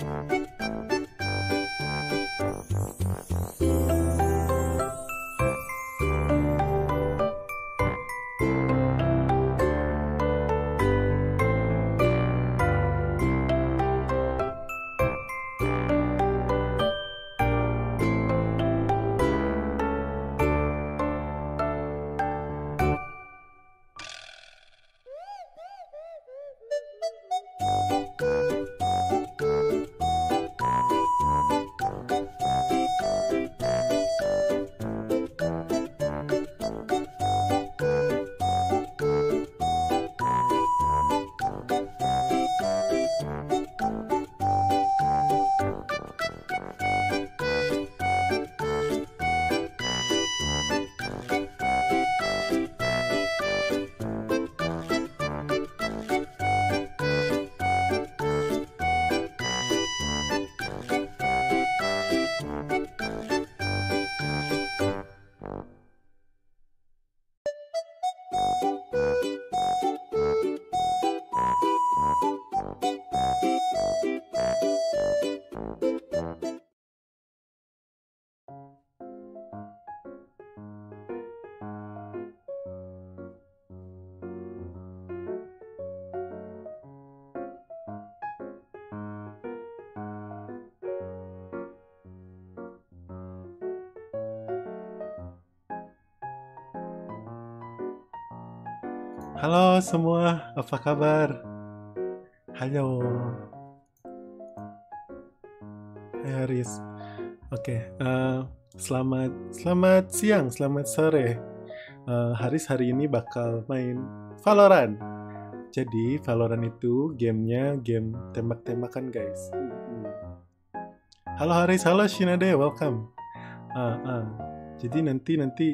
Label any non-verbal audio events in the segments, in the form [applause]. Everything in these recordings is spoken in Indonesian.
Thank you. Halo semua, apa kabar? Halo. Hai Haris. Oke, uh, selamat selamat siang, selamat sore. Uh, Haris hari ini bakal main Valorant. Jadi Valorant itu gamenya game tembak-tembakan guys. Halo Haris, halo Shinade, welcome. Uh, uh. Jadi nanti nanti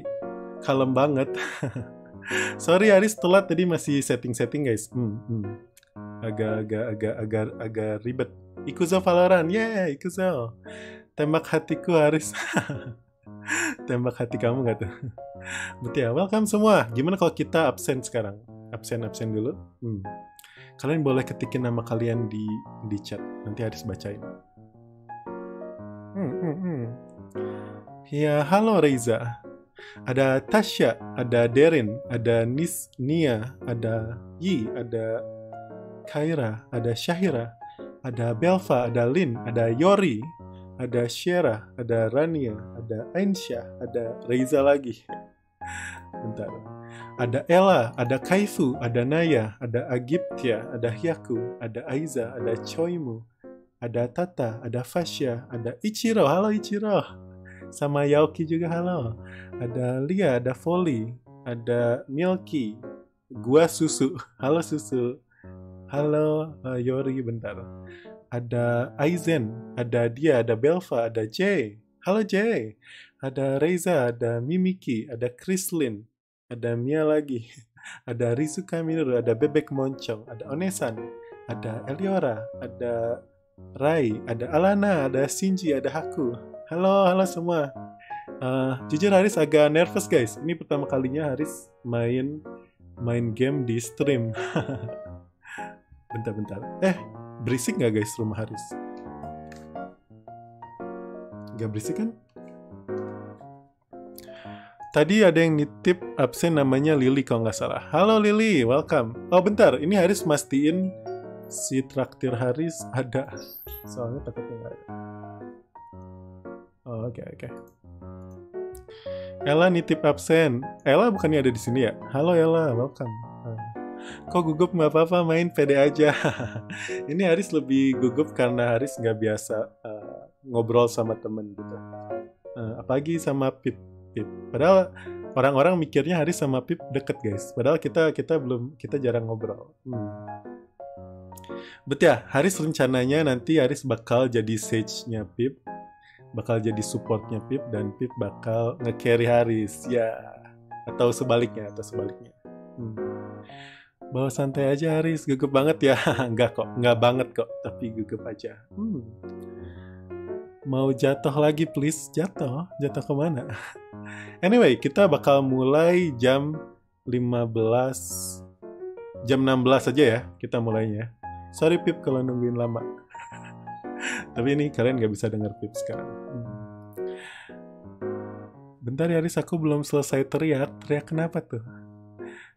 kalem banget. [laughs] Sorry Aris telat tadi masih setting-setting guys. Hmm, hmm. Agak agak agak agak agak ribet. Ikuzo Valorant. Yeah, Ikuzo. Tembak hatiku Aris. [laughs] Tembak hati kamu gak tuh? Berarti ya, welcome semua. Gimana kalau kita absen sekarang? Absen-absen dulu. Hmm. Kalian boleh ketikin nama kalian di di chat. Nanti Aris bacain. Hmm, hmm, hmm. Ya, halo Reza. Ada Tasya, ada Derin, ada Nis, Nia, ada Yi, ada Kaira, ada Syahira, ada Belva, ada Lin, ada Yori, ada Shera, ada Rania, ada Ainsha, ada Reza lagi. [laughs] Bentar. Ada Ella, ada Kaifu, ada Naya, ada Agiptia, ada Hyaku, ada Aiza, ada Choimu, ada Tata, ada Fasya, ada Ichiro. Halo Ichiro sama Yaoki juga halo ada Lia ada Folly ada Milky gua susu [laughs] halo susu halo uh, Yori bentar ada Aizen ada dia ada Belva ada j halo j ada Reza ada Mimiki ada Krislin ada Mia lagi [laughs] ada Rizuka Minoru ada Bebek Moncong ada Onesan ada Eliora ada Rai, ada Alana, ada Shinji, ada Haku. Halo, halo semua. Uh, jujur Haris agak nervous guys. Ini pertama kalinya Haris main main game di stream. Bentar-bentar. [laughs] eh, berisik nggak guys rumah Haris? Gak berisik kan? Tadi ada yang nitip absen namanya Lily kalau nggak salah. Halo Lily, welcome. Oh bentar, ini Haris mastiin si traktir Haris ada. Soalnya takutnya nggak ada oke okay, oke. Okay. Ella nitip absen. Ella bukannya ada di sini ya? Halo Ella, welcome. Kok gugup nggak apa-apa main pede aja. [laughs] Ini Haris lebih gugup karena Haris nggak biasa uh, ngobrol sama temen gitu. Uh, apalagi sama Pip. Pip. Padahal orang-orang mikirnya Haris sama Pip deket guys. Padahal kita kita belum kita jarang ngobrol. Hmm. Bet ya, Haris rencananya nanti Haris bakal jadi sage-nya Pip bakal jadi supportnya Pip dan Pip bakal nge-carry Haris ya atau sebaliknya atau sebaliknya hmm. bawa santai aja Haris gugup banget ya [laughs] nggak kok nggak banget kok tapi gugup aja hmm. mau jatuh lagi please jatuh jatuh kemana [laughs] anyway kita bakal mulai jam 15 jam 16 aja ya kita mulainya sorry Pip kalau nungguin lama tapi ini kalian nggak bisa dengar pip sekarang bentar ya Riz aku belum selesai teriak teriak kenapa tuh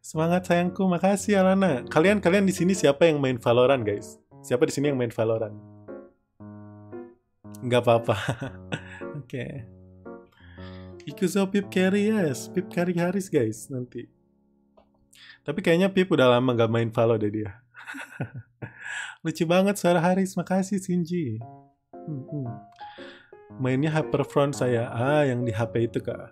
semangat sayangku makasih Alana kalian kalian di sini siapa yang main Valorant guys siapa di sini yang main Valorant nggak apa-apa [laughs] oke okay. Ikuzo Pip Carry yes Pip Carry Haris guys nanti tapi kayaknya Pip udah lama nggak main Valor deh dia [laughs] lucu banget suara Haris makasih Shinji hmm, hmm. mainnya Hyperfront saya ah yang di HP itu kak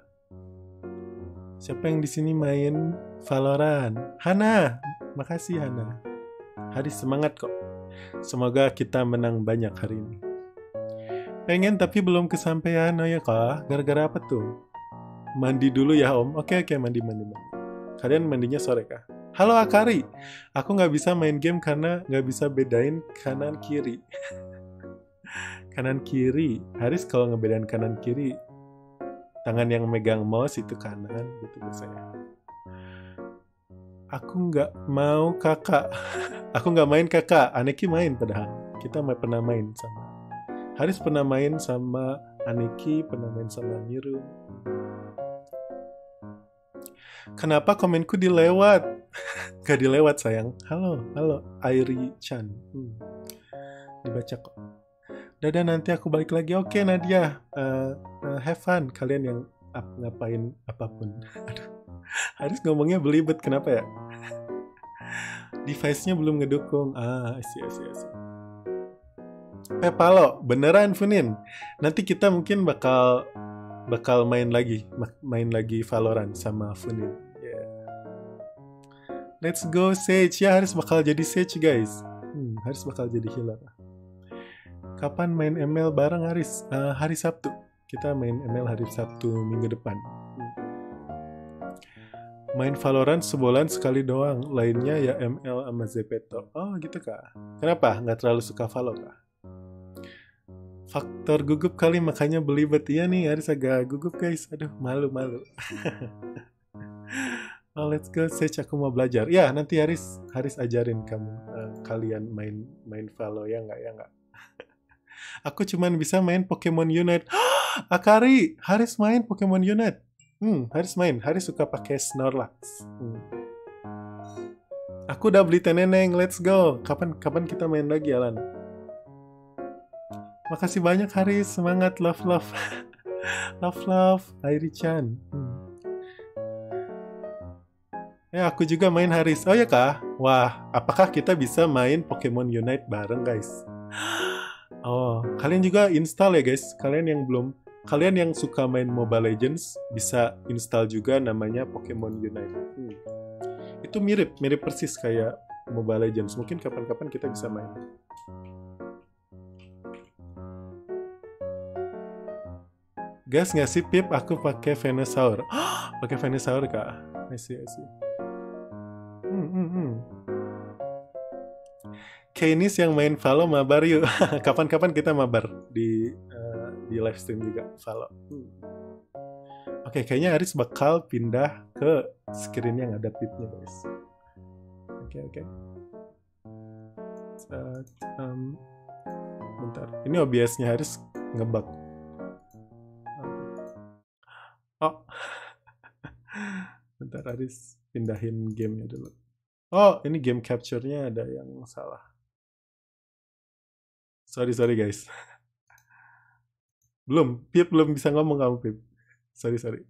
siapa yang di sini main Valorant Hana makasih Hana Haris semangat kok semoga kita menang banyak hari ini pengen tapi belum kesampaian oh ya kak gara-gara apa tuh mandi dulu ya om oke oke mandi mandi mandi kalian mandinya sore kak. Halo Akari, aku nggak bisa main game karena nggak bisa bedain kanan kiri. [laughs] kanan kiri, Haris kalau ngebedain kanan kiri, tangan yang megang mouse itu kanan gitu biasanya. Aku nggak mau kakak, [laughs] aku nggak main kakak. Aneki main padahal kita pernah main sama Haris pernah main sama Aneki, pernah main sama Niru. Kenapa komenku dilewat? Oh. Gak dilewat sayang. Halo, halo, Airi Chan. Hmm. Dibaca kok. Dadah nanti aku balik lagi. Oke okay, Nadia, uh, uh, have fun kalian yang ap ngapain apapun. Aduh, harus ngomongnya belibet kenapa ya? Device-nya belum ngedukung. Ah, sih sih sih. Palo, beneran Funin. Nanti kita mungkin bakal bakal main lagi, main lagi Valorant sama Funin. Let's go Sage. Ya harus bakal jadi Sage guys. Hmm, harus bakal jadi healer. Kapan main ML bareng Haris? Uh, hari Sabtu. Kita main ML hari Sabtu minggu depan. Main Valorant sebulan sekali doang. Lainnya ya ML sama Zepeto. Oh gitu kak. Kenapa? Nggak terlalu suka Valor kak? Faktor gugup kali makanya beli bet Iya nih Haris agak gugup guys. Aduh malu-malu. [laughs] oh, let's go search aku mau belajar ya nanti Haris Haris ajarin kamu uh, kalian main main Valo ya nggak ya nggak [laughs] aku cuman bisa main Pokemon Unite [gasps] Akari Haris main Pokemon Unite hmm Haris main Haris suka pakai Snorlax hmm. aku udah beli teneneng let's go kapan kapan kita main lagi Alan makasih banyak Haris semangat love love [laughs] love love Airi Chan hmm. Ya, aku juga main Haris. Oh ya kak? Wah, apakah kita bisa main Pokemon Unite bareng, guys? [gasps] Oh, kalian juga install ya, guys. Kalian yang belum, kalian yang suka main Mobile Legends bisa install juga namanya Pokemon Unite. Hmm. Itu mirip, mirip persis kayak Mobile Legends. Mungkin kapan-kapan kita bisa main. Gas nggak sih Pip? Aku pakai Venusaur. [gasps] pakai Venusaur kak? I see, I see. Hmm, hmm, hmm. Kenis yang main Valo mabar yuk. [laughs] Kapan-kapan kita mabar di uh, di live stream juga Valo. Hmm. Oke, okay, kayaknya Aris bakal pindah ke screen yang ada pipnya guys. Oke, okay, oke. Okay. um, bentar. Ini OBS-nya Haris ngebug. Oh. [laughs] bentar Aris pindahin gamenya dulu oh ini game capture-nya ada yang salah sorry sorry guys [laughs] belum Pip belum bisa ngomong kamu Pip sorry sorry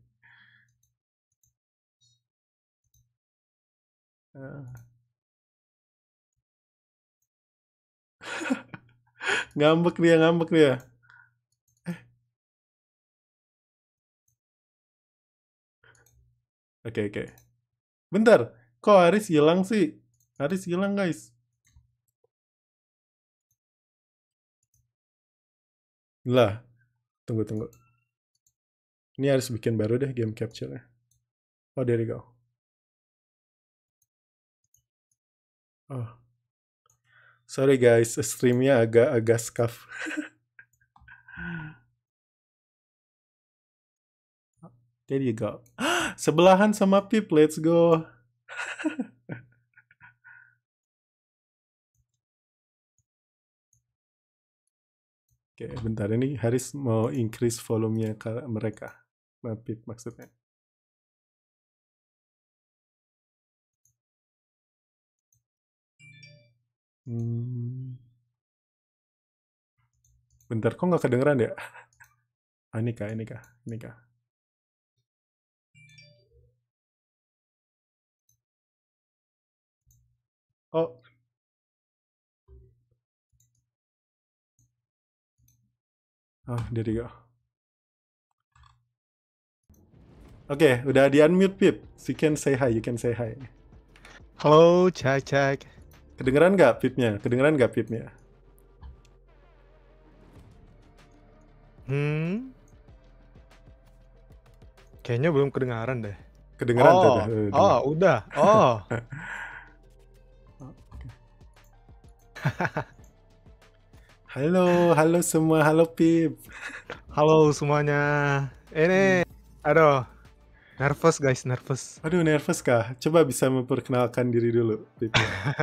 ah. [laughs] ngambek dia ngambek dia eh. oke okay, oke okay. Bentar, kok Aris hilang sih? Aris hilang guys. Lah, tunggu tunggu. Ini harus bikin baru deh game capture-nya. Oh, there you go. Oh. Sorry guys, streamnya agak-agak scuff. [laughs] There you go. Sebelahan sama Pip, let's go. [laughs] Oke, okay, bentar ini Haris mau increase volumenya ke mereka. Pip maksudnya. Hmm. Bentar, kok nggak kedengeran ya? [laughs] Ah, ini kah, ini kah, ini kah. Oh. ah, dia juga. Oke, okay, udah di unmute Pip. You can say hi, you can say hi. Halo, cek cek. Kedengeran nggak Pipnya? Kedengeran nggak Pipnya? Hmm. Kayaknya belum kedengaran deh. Kedengeran oh, tuh. Oh, udah. Oh. [laughs] [laughs] halo, halo semua, halo Pip. Halo semuanya. Ini, hmm. aduh, nervous guys, nervous. Aduh, nervous kah? Coba bisa memperkenalkan diri dulu, Pip.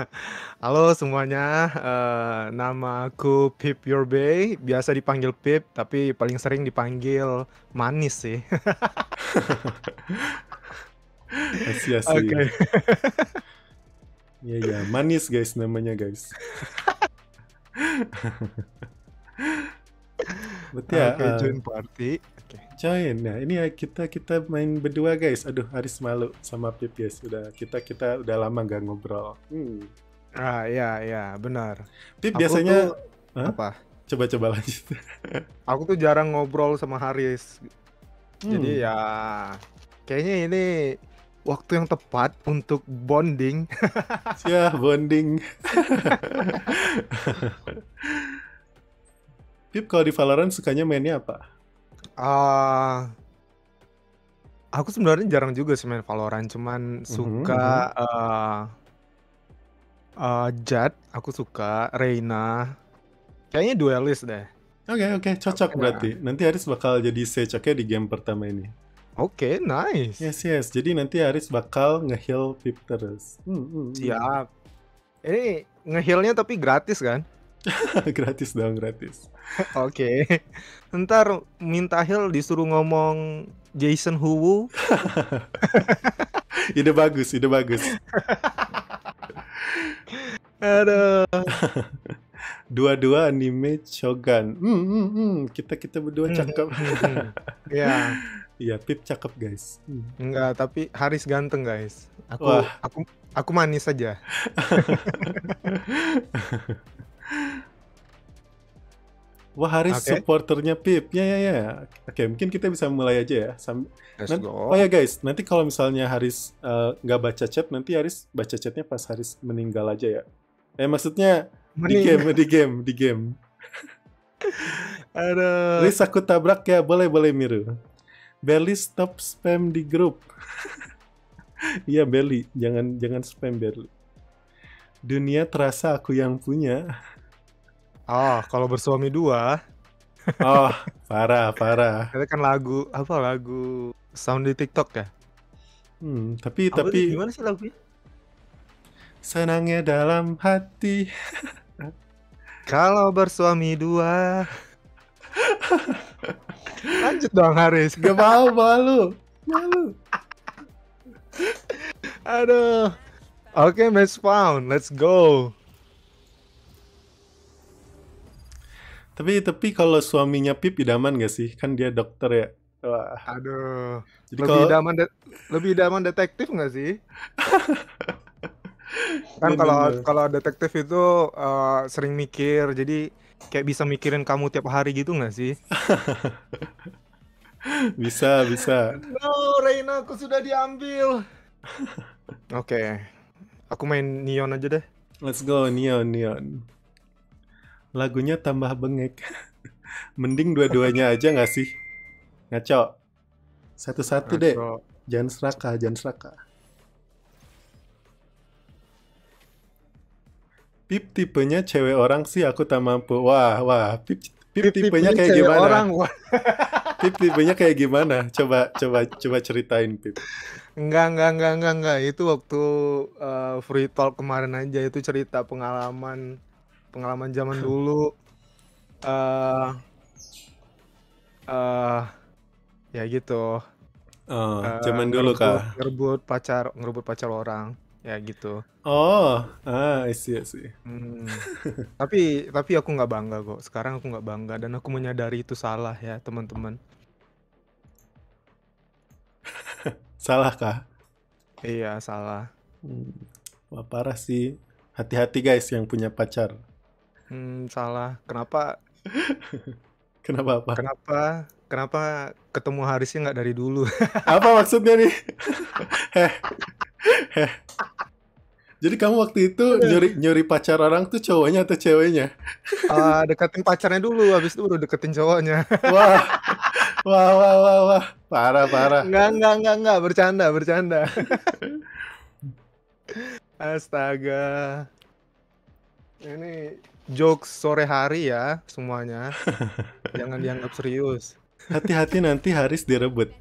[laughs] halo semuanya, uh, nama aku Pip Your Bay, Biasa dipanggil Pip, tapi paling sering dipanggil Manis sih. [laughs] Asyik, asyik. Oke. Okay. Iya iya, manis guys namanya guys. Betul ya. Okay, eh, join party. Okay. Join. Nah ini ya kita kita main berdua guys. Aduh Haris malu sama Pip ya sudah. Kita kita udah lama gak ngobrol. Hmm. Ah ya ya benar. Pip Aku biasanya tuh, huh? apa? Coba-coba lanjut. [laughs] Aku tuh jarang ngobrol sama Haris. Hmm. Jadi ya kayaknya ini waktu yang tepat untuk bonding. ya, [laughs] bonding. [laughs] Pip, kalau di Valorant sukanya mainnya apa? Uh, aku sebenarnya jarang juga sih main Valorant, cuman mhm, suka mm -hmm. uh, uh, Jad, aku suka Reina. Kayaknya duelist deh. Oke, okay, oke, okay, cocok okay, berarti. Nanti Aris bakal jadi sejaknya di game pertama ini. Oke, okay, nice. Yes, yes. Jadi nanti Aris bakal ngehil Pip terus. Hmm, hmm, hmm. Siap. Ini ngehilnya tapi gratis kan? [laughs] gratis dong, gratis. [laughs] Oke. Okay. Ntar minta heal disuruh ngomong Jason Huwu. [laughs] ide bagus, ide bagus. Aduh. Dua-dua anime Shogun. Hmm, hmm, hmm. Kita kita berdua hmm. cakep. Hmm, ya. yeah. Iya, Pip cakep guys. Hmm. Enggak, tapi Haris ganteng guys. Aku Wah. aku aku manis saja. [laughs] Wah Haris okay. supporternya Pip. Ya ya ya. Oke, mungkin kita bisa mulai aja ya. Sam Let's go. Oh ya guys, nanti kalau misalnya Haris eh, nggak uh, baca chat, nanti Haris baca chatnya pas Haris meninggal aja ya. Eh maksudnya Mening. di game, di game, di game. [laughs] Ada. Haris aku tabrak ya, boleh boleh Miru. Belly stop spam di grup. [laughs] Iya Belly, jangan jangan spam Belly. Dunia terasa aku yang punya. Oh, kalau bersuami dua. [laughs] oh, parah, parah. Itu kan lagu apa lagu sound di TikTok ya? Hmm, tapi apa tapi gimana sih lagunya? Senangnya dalam hati. kalau bersuami dua. [laughs] Lanjut dong Haris. Gak mau malu. Malu. Aduh. Oke, okay, match found. Let's go. Tapi tapi kalau suaminya Pip idaman gak sih? Kan dia dokter ya. Wah. Aduh. Jadi lebih kalau... idaman de- lebih idaman detektif gak sih? [laughs] kan kalau kalau detektif itu uh, sering mikir. Jadi kayak bisa mikirin kamu tiap hari gitu nggak sih? [laughs] bisa, bisa. No, Reina aku sudah diambil. [laughs] Oke. okay. Aku main Neon aja deh. Let's go Neon, Neon. Lagunya tambah bengek. [laughs] Mending dua-duanya aja nggak sih? Ngaco. Satu-satu deh. Jangan serakah, jangan serakah. Pip tipenya cewek orang sih aku tak mampu. Wah, wah, Pip, Pip, Pip tipenya kayak gimana? Orang. [laughs] Pip tipenya kayak gimana? Coba coba coba ceritain Pip. Enggak, enggak, enggak, enggak, enggak. Itu waktu uh, free talk kemarin aja itu cerita pengalaman pengalaman zaman [laughs] dulu. uh, uh, ya gitu. Oh, uh, zaman dulu ngerebut, kah? Ngerebut pacar, ngerebut pacar orang ya gitu oh ah iya sih hmm. [laughs] tapi tapi aku nggak bangga kok sekarang aku nggak bangga dan aku menyadari itu salah ya teman-teman [laughs] salah kah iya salah hmm. wah parah sih hati-hati guys yang punya pacar hmm, salah kenapa [laughs] kenapa apa kenapa kenapa ketemu Harisnya nggak dari dulu apa maksudnya nih heh heh jadi kamu waktu itu iya. nyuri nyuri pacar orang tuh cowoknya atau ceweknya? Uh, deketin pacarnya dulu, habis itu baru deketin cowoknya. Wah, wah, wah, wah, wah. parah, parah. Enggak, enggak, enggak, enggak, bercanda, bercanda. [laughs] Astaga. Ini jokes sore hari ya semuanya. Jangan dianggap serius. Hati-hati nanti Haris direbut.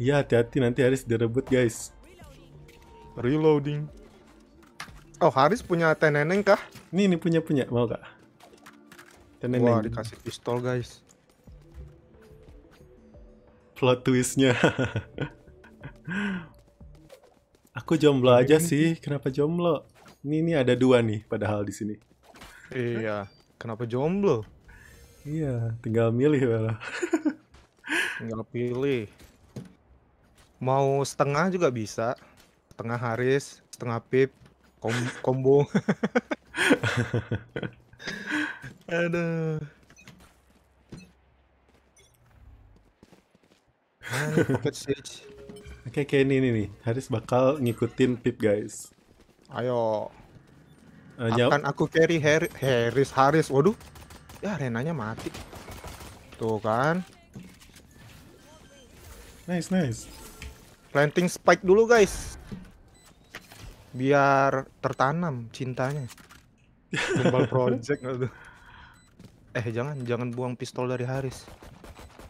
Ya hati-hati nanti Haris direbut, guys. Reloading. Oh, Haris punya teneneng kah? Nih, ini punya punya, mau gak? Teneneng. Wah, dikasih pistol, guys. Plot twistnya. [laughs] Aku jomblo aja sih. Kenapa jomblo? Ini ini ada dua nih, padahal di sini. Iya. Kenapa jomblo? Iya, tinggal milih malah. [laughs] tinggal pilih. Mau setengah juga bisa. Setengah Haris, setengah Pip, kom combo. [laughs] Aduh. Oke, pocket stage, Oke, kayak ini nih nih. Haris bakal ngikutin Pip, guys. Ayo. Uh, Akan aku carry Harry, Harris Harris. Waduh. Ya, Renanya mati. Tuh kan. Nice, nice. Planting spike dulu, guys biar tertanam cintanya. Gimbal [laughs] project aduh. Eh jangan jangan buang pistol dari Haris.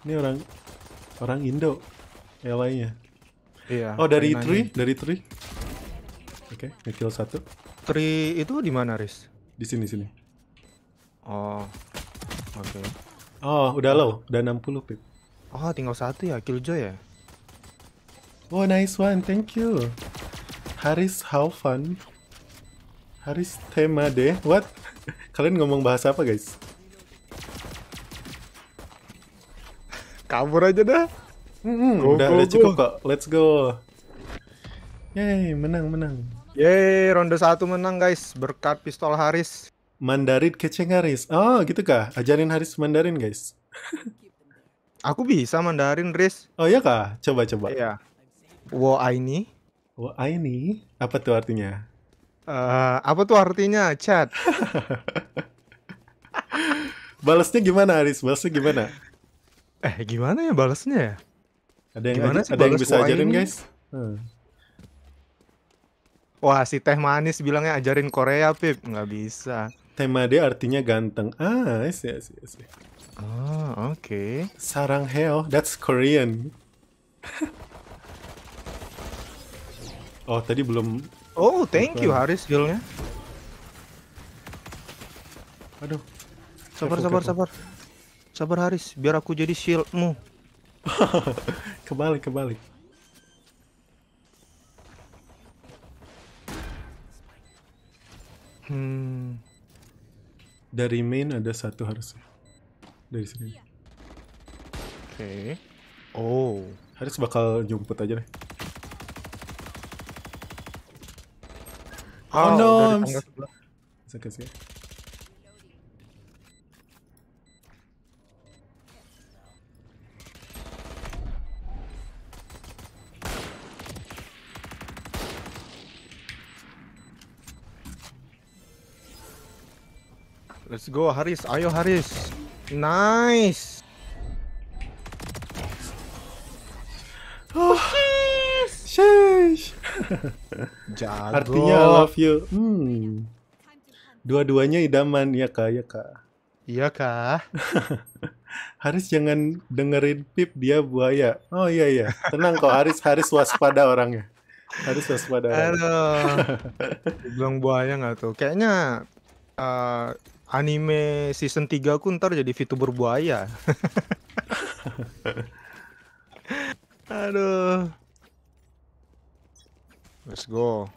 Ini orang orang Indo yang lainnya. Iya. Oh dari Tri, dari Tri. Oke, okay, kill satu. Tri itu di mana, Haris? Di sini sini. Oh. Oke. Okay. Oh, udah low, udah 60 pip. Oh, tinggal satu ya, kill Joy ya. Oh, nice one. Thank you. Haris how fun? Haris tema deh. What? [laughs] Kalian ngomong bahasa apa, guys? Kabur aja dah. -hmm, go, udah, go, udah cukup kok. Let's go. Yeay, menang, menang. Yeay, ronde satu menang, guys. Berkat pistol Haris. Mandarin keceng Haris. Oh, gitu kah? Ajarin Haris Mandarin, guys. Aku bisa Mandarin, Riz. Oh iya kah? Coba, coba. Iya. Wo aini. Oh, ini apa tuh artinya? Uh, apa tuh artinya, chat? [laughs] balasnya gimana, Aris? Balasnya gimana? Eh, gimana ya balasnya? Ada yang gimana ada yang bisa ajarin, ini? guys? Hmm. Wah, si Teh Manis bilangnya ajarin Korea, Pip. Nggak bisa. Tema dia artinya ganteng. Ah, yes, yes, yes. Oh, oke. Okay. Sarang heo, that's Korean. [laughs] Oh, tadi belum. Oh, thank you Haris skillnya. Aduh. Sabar, sabar, sabar. Sabar Haris, biar aku jadi shieldmu. [laughs] kebalik, kebalik. Hmm. Dari main ada satu harus Dari sini. Oke. Okay. Oh. Haris bakal jumput aja deh. Oh, no, I'm. It's okay, it's okay. Let's go, Haris. Ayo, Haris. Nice. [laughs] Jago. Artinya I love you. Hmm. Dua-duanya idaman ya kak, ya kak. Iya kak. Iya [laughs] Haris jangan dengerin Pip dia buaya. Oh iya iya. Tenang kok Haris Haris waspada orangnya. Haris waspada. Halo. [laughs] Bilang buaya nggak tuh? Kayaknya uh, anime season 3 aku ntar jadi VTuber buaya. Aduh. Let's go.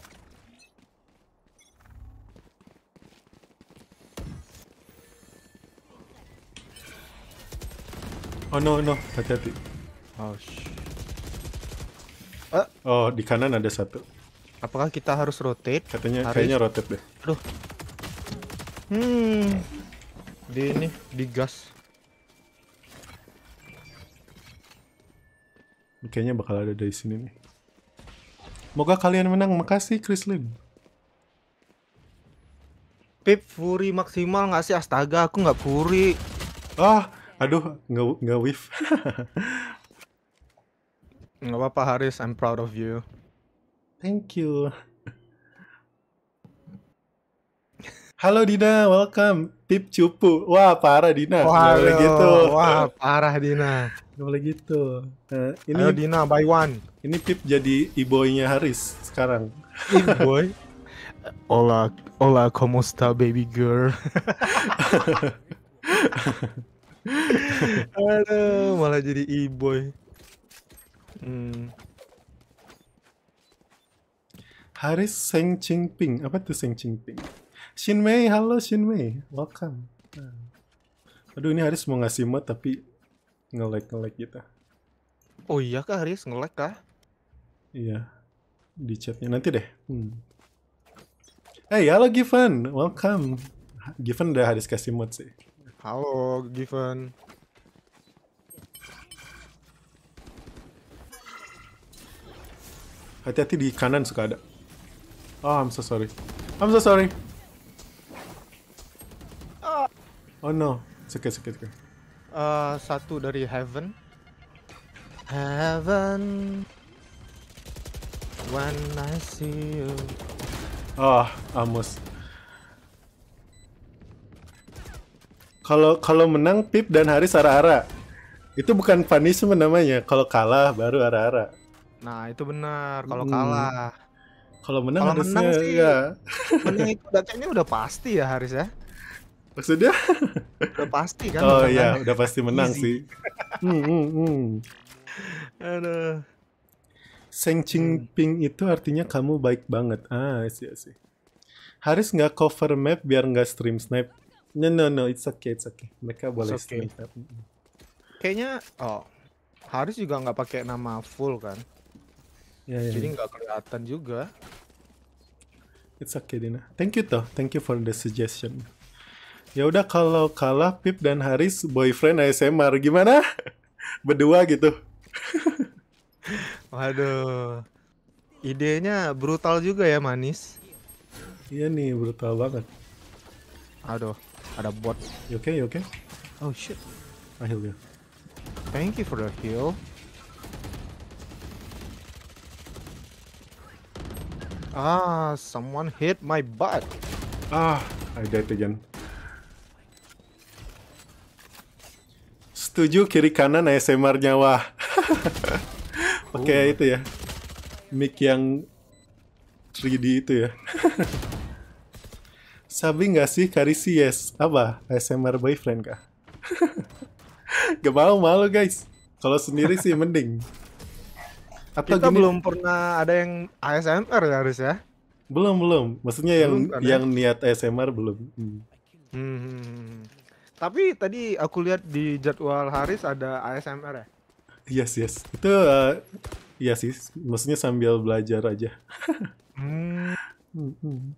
Oh no no, hati-hati. Oh sh. Ah. Oh di kanan ada satu. Apakah kita harus rotate? Katanya harus. kayaknya rotate deh. Aduh. Hmm. Di ini di gas. Kayaknya bakal ada dari sini nih. Semoga kalian menang. Makasih Chris Lim. Pip Fury maksimal nggak sih? Astaga, aku nggak Fury. Ah, aduh, nggak nggak whiff. [laughs] nggak apa-apa Haris, I'm proud of you. Thank you. Halo Dina, welcome. Pip cupu. Wah, parah Dina. Wah, gitu. Wah, parah Dina. Gak boleh gitu. Nah, ini Ayo Dina, buy one. Ini Pip jadi e-boynya Haris sekarang. E-boy? Hola, hola, como sta baby girl? [laughs] Aduh, malah jadi e-boy. Hmm. Haris Seng ping Apa tuh Seng Shin Mei, halo Mei. Welcome. Aduh, ini Haris mau ngasih mod tapi ngelek ngelek kita. Gitu. oh iya kah Haris ngelek kah iya di chatnya nanti deh hmm. hey halo Given welcome Given udah harus kasih mood sih halo Given Hati-hati di kanan suka ada. Oh, I'm so sorry. I'm so sorry. Ah. Oh no. It's okay, it's uh, satu dari Heaven. Heaven. When I see you. oh, Amos. Kalau kalau menang Pip dan Haris ara-ara. Itu bukan punishment namanya. Kalau kalah baru arah ara Nah, itu benar kalau hmm. kalah. Kalau menang Kalau menang sih, ya. Menang itu udah udah pasti ya Haris ya. Maksudnya? udah pasti kan. Oh iya, kan? udah pasti menang Easy. sih. hmm, hmm, hmm. Aduh. Seng Ching hmm. Ping itu artinya kamu baik banget. Ah, sih sih. Haris nggak cover map biar nggak stream snap. No no no, it's okay, it's okay. Mereka boleh okay. stream snap. Hmm, hmm. Kayaknya oh, Haris juga nggak pakai nama full kan? Yeah, yeah, Jadi ya. nggak kelihatan juga. It's okay, Dina. Thank you toh. Thank you for the suggestion ya udah kalau kalah Pip dan Haris boyfriend ASMR gimana [laughs] berdua gitu waduh idenya brutal juga ya manis iya nih brutal banget aduh ada bot you okay you okay oh shit I heal you thank you for the heal ah someone hit my butt ah I died again setuju kiri kanan ASMR ya, nyawa. Pakai [laughs] oh. itu ya. Mic yang 3D itu ya. [laughs] Sabi nggak sih Karisi yes? Apa? ASMR boyfriend kah? [laughs] Gak mau malu guys. Kalau sendiri sih mending. Atau Kita gini, belum pernah ada yang ASMR ya harus ya? Belum belum. Maksudnya belum yang yang ya? niat ASMR belum. Hmm. hmm. hmm, hmm, hmm. Tapi tadi aku lihat di jadwal Haris ada ASMR ya? Yes, yes. Itu uh, ya sih, maksudnya sambil belajar aja. hmm. [laughs]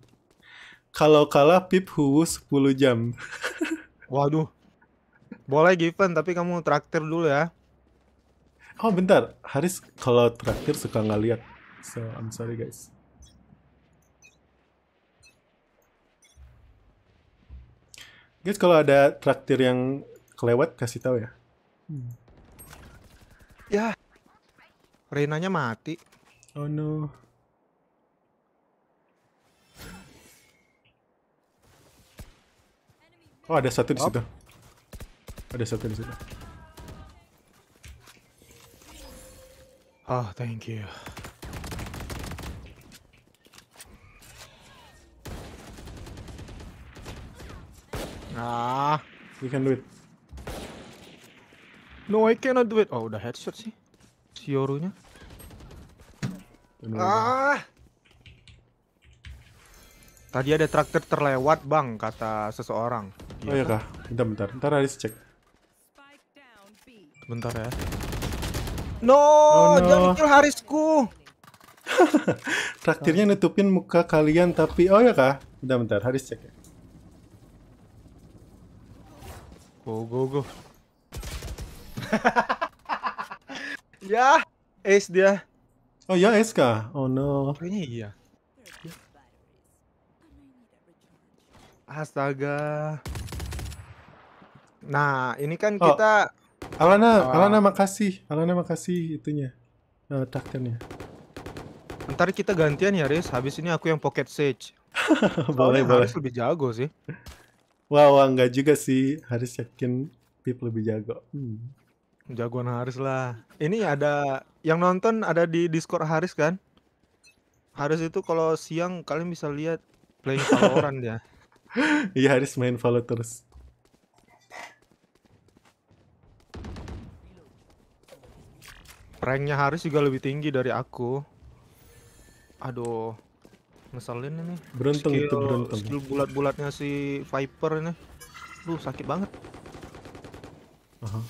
Kalau kalah pip huwu 10 jam. [laughs] Waduh. Boleh Given, tapi kamu traktir dulu ya. Oh bentar, Haris kalau traktir suka nggak lihat. So I'm sorry guys. Guys kalau ada traktir yang kelewat kasih tahu ya. Hmm. Ya. Renanya mati. Oh no. Oh ada satu di situ. Ada satu di situ. Ah, oh, thank you. Ah, we can do it. No, I cannot do it. Oh, udah headshot sih. Si Yorunya. Ah. Tadi ada traktor terlewat, Bang, kata seseorang. Oh iya kah? Bentar, bentar. Bentar harus cek. Bentar ya. No, oh, no. jangan kill Harisku. [laughs] Traktirnya nutupin muka kalian tapi oh ya kah? Bentar, bentar. Haris cek ya. Go, go, go. [laughs] ya, ace dia. Oh ya, ace kah? Oh no. Ini iya. Astaga. Nah, ini kan oh. kita Alana, oh. Alana makasih. Alana makasih itunya. Uh, eh, taktiknya. Ntar kita gantian ya, Riz. Habis ini aku yang pocket sage. [laughs] boleh, boleh. lebih jago sih. Wow, enggak juga sih. Haris yakin Pip lebih jago. Hmm. Jagoan Haris lah. Ini ada yang nonton ada di Discord Haris kan? Haris itu kalau siang kalian bisa lihat playing Valorant dia. Ya. [laughs] Iya Haris main Valorant terus. Pranknya Haris juga lebih tinggi dari aku. Aduh. Ngeselin ini. Beruntung skill, itu beruntung. Skill bulat-bulatnya si Viper ini. lu sakit banget. Uh -huh.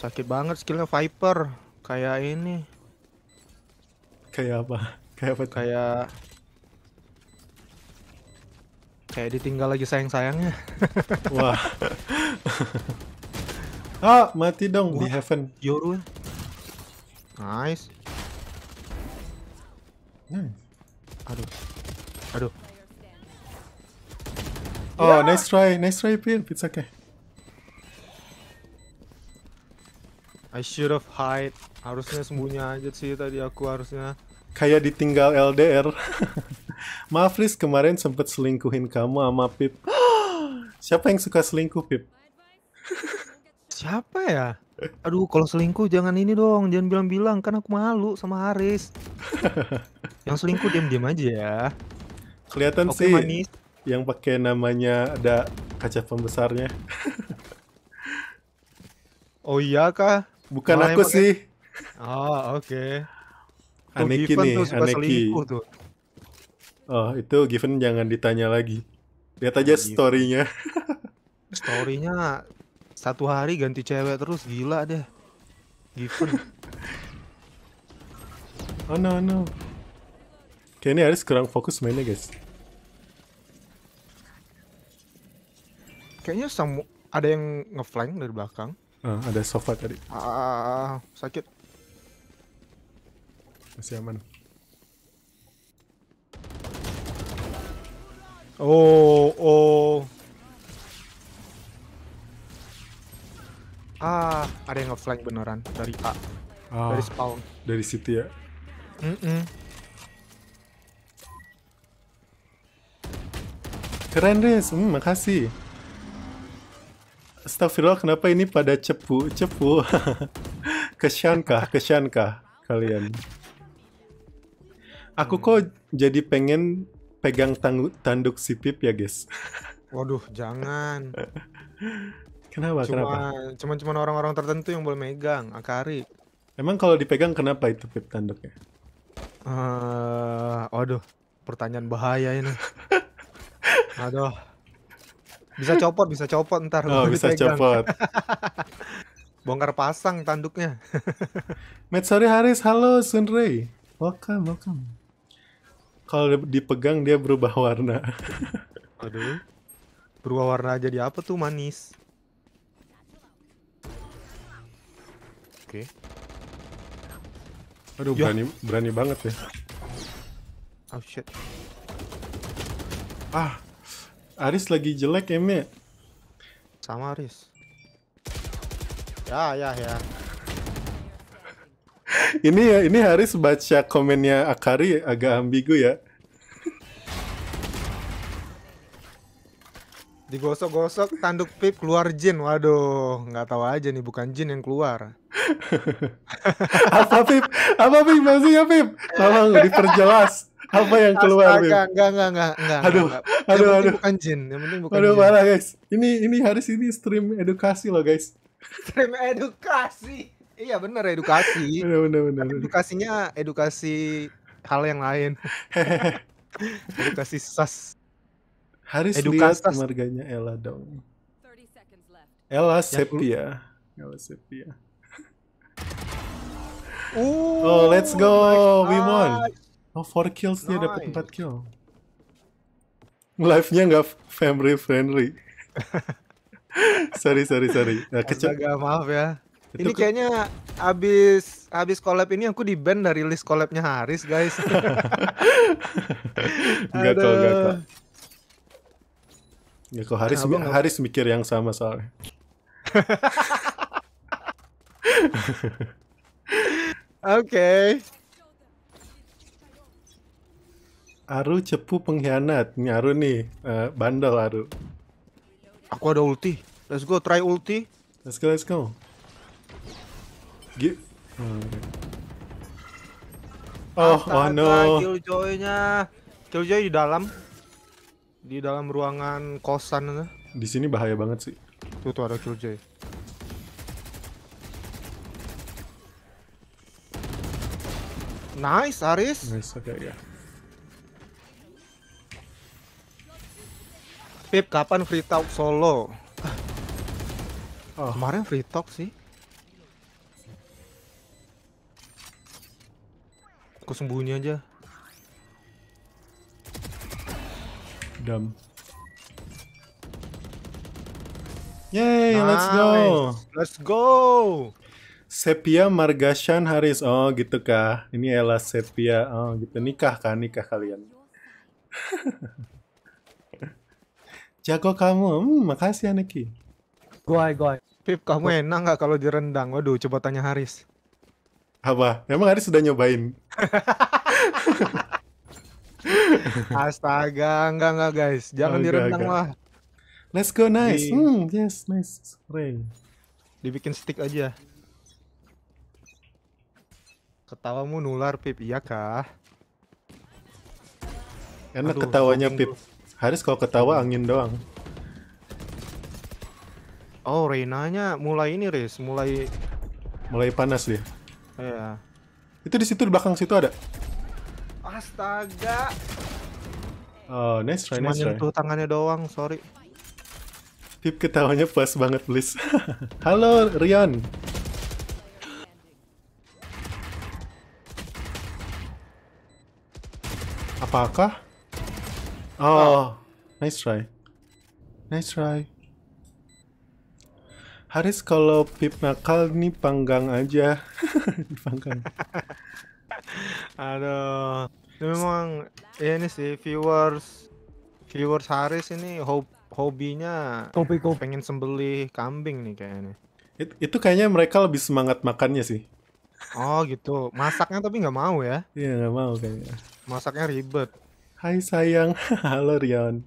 Sakit banget skillnya Viper. Kayak ini. Kayak apa? Kayak apa? Kayak kayak ditinggal lagi sayang-sayangnya. Wah. [laughs] Ah, mati dong Wah. di heaven. Yoru. Nice. Nice. Aduh. Aduh. Oh, yeah. nice try. Nice try, Pin. It's okay. I should have hide. Harusnya sembunyi aja sih tadi aku harusnya. Kayak ditinggal LDR. [laughs] Maaf Riz, kemarin sempet selingkuhin kamu sama Pip. [gasps] Siapa yang suka selingkuh, Pip? [laughs] Siapa ya? Aduh, kalau selingkuh jangan ini dong, jangan bilang-bilang kan aku malu sama Haris. [laughs] yang selingkuh diam-diam aja ya. Kelihatan sih manis. yang pakai namanya ada kaca pembesarnya. [laughs] oh iya kah? Bukan Malah aku pake... sih. Oh, oke. Okay. Aneki nih, tuh Aneki. Tuh. Oh, itu Given jangan ditanya lagi. Lihat aja nah, story-nya. story-nya satu hari ganti cewek terus gila deh. Given. [laughs] oh no no. Kayaknya harus kurang fokus mainnya guys. Kayaknya semua ada yang ngeflank dari belakang. Uh, ada sofa tadi. Ah, sakit. Masih aman. Oh, oh. Ah, ada yang ngeflank beneran dari A. Ah, dari spawn. Dari situ ya. Mm -mm. Keren deh, hmm, makasih. Astagfirullah, kenapa ini pada cepu-cepu? [laughs] Kesiankah, kesiankah kalian? Aku hmm. kok jadi pengen pegang tanduk sipip ya guys. Waduh, jangan. [laughs] Kenapa? Cuma, kenapa? Cuman cuman orang-orang tertentu yang boleh megang akari. Emang kalau dipegang kenapa itu pip tanduknya? Uh, eh, aduh, pertanyaan bahaya ini. [laughs] aduh. Bisa copot, bisa copot ntar. Oh, bisa dipegang. copot. [laughs] Bongkar pasang tanduknya. [laughs] Matt Sore Haris, halo Sunray. Welcome, welcome. Kalau dipegang dia berubah warna. aduh. Berubah warna jadi apa tuh manis? Oke. Okay. Aduh Yo. berani berani banget ya. Oh shit. Ah, Aris lagi jelek eme. Ya, Sama Aris. Ya ya ya. ini ya ini Aris baca komennya Akari agak ambigu ya. Digosok-gosok tanduk pip keluar jin. Waduh, nggak tahu aja nih bukan jin yang keluar. [laughs] apa pip? Apa pip maksudnya pip? Tolong diperjelas. Apa yang keluar pip? Enggak, enggak, enggak, enggak. Aduh, enggak. aduh, aduh. Bukan jin, yang penting bukan aduh, jin. Aduh, parah guys. Ini ini hari ini stream edukasi loh guys. Stream edukasi. Iya benar edukasi. [laughs] bener, benar, benar, benar. Edukasinya edukasi hal yang lain. [laughs] edukasi sas. Haris lihat keluarganya Ella dong. Ella Sepia. Ella Sepia. Ooh, oh, let's go. Oh we won. Oh, four kills nice. dia dapat 4 kill. Live-nya nggak family friendly. [laughs] sorry, sorry, sorry. Nah, Astaga, maaf ya. ini kayaknya abis abis collab ini aku di band dari list collabnya Haris guys. Enggak [laughs] [laughs] tau enggak tau. Ya kok Haris Abang, nah, Haris mikir yang sama soalnya. [laughs] Oke. Okay. Aru cepu pengkhianat. Ini Aru nih, uh, bandel Aru. Aku ada ulti. Let's go try ulti. Let's go, let's go. Gi hmm. Oh, oh no. Killjoy-nya. Killjoy di dalam di dalam ruangan kosan di sini bahaya banget sih tuh tuh ada killjoy nice Aris nice oke okay, ya Pip kapan free talk solo oh. kemarin free talk sih aku sembunyi aja Dumb. Yay, nice. let's go. Let's go. Sepia Margashan Haris. Oh, gitu kah? Ini Ella Sepia. Oh, gitu. Nikah kah nikah kalian. [laughs] Jago kamu. Hmm, makasih Aniki. Goy, goy. Pip, kamu oh. enak nggak kalau direndang? Waduh, coba tanya Haris. Apa? Emang Haris sudah nyobain? [laughs] [laughs] Astaga, enggak enggak guys, jangan oh, direndang lah. Let's go nice. Di... Hmm, yes, nice. Rain. Dibikin stick aja. Ketawamu nular Pip, iya kah? Enak Aduh, ketawanya Pip. Haris kalau ketawa angin doang. Oh, Reina-nya mulai ini, Riz, mulai mulai panas dia. Iya. Itu di situ di belakang situ ada. Astaga. Oh, nice try, Cuma nice try. Cuma tangannya doang, sorry. Pip ketawanya pas banget, please. [laughs] Halo, Rion. Apakah? Oh, nice try. Nice try. Haris kalau pip nakal nih panggang aja. [laughs] Panggang. [laughs] Aduh. Ya, memang ini sih viewers viewers Haris ini hob hobinya kopi kopi pengen sembelih kambing nih kayaknya. It, itu kayaknya mereka lebih semangat makannya sih. Oh gitu, masaknya tapi nggak mau ya? Iya nggak mau kayaknya. Masaknya ribet. Hai sayang, [laughs] halo Rion.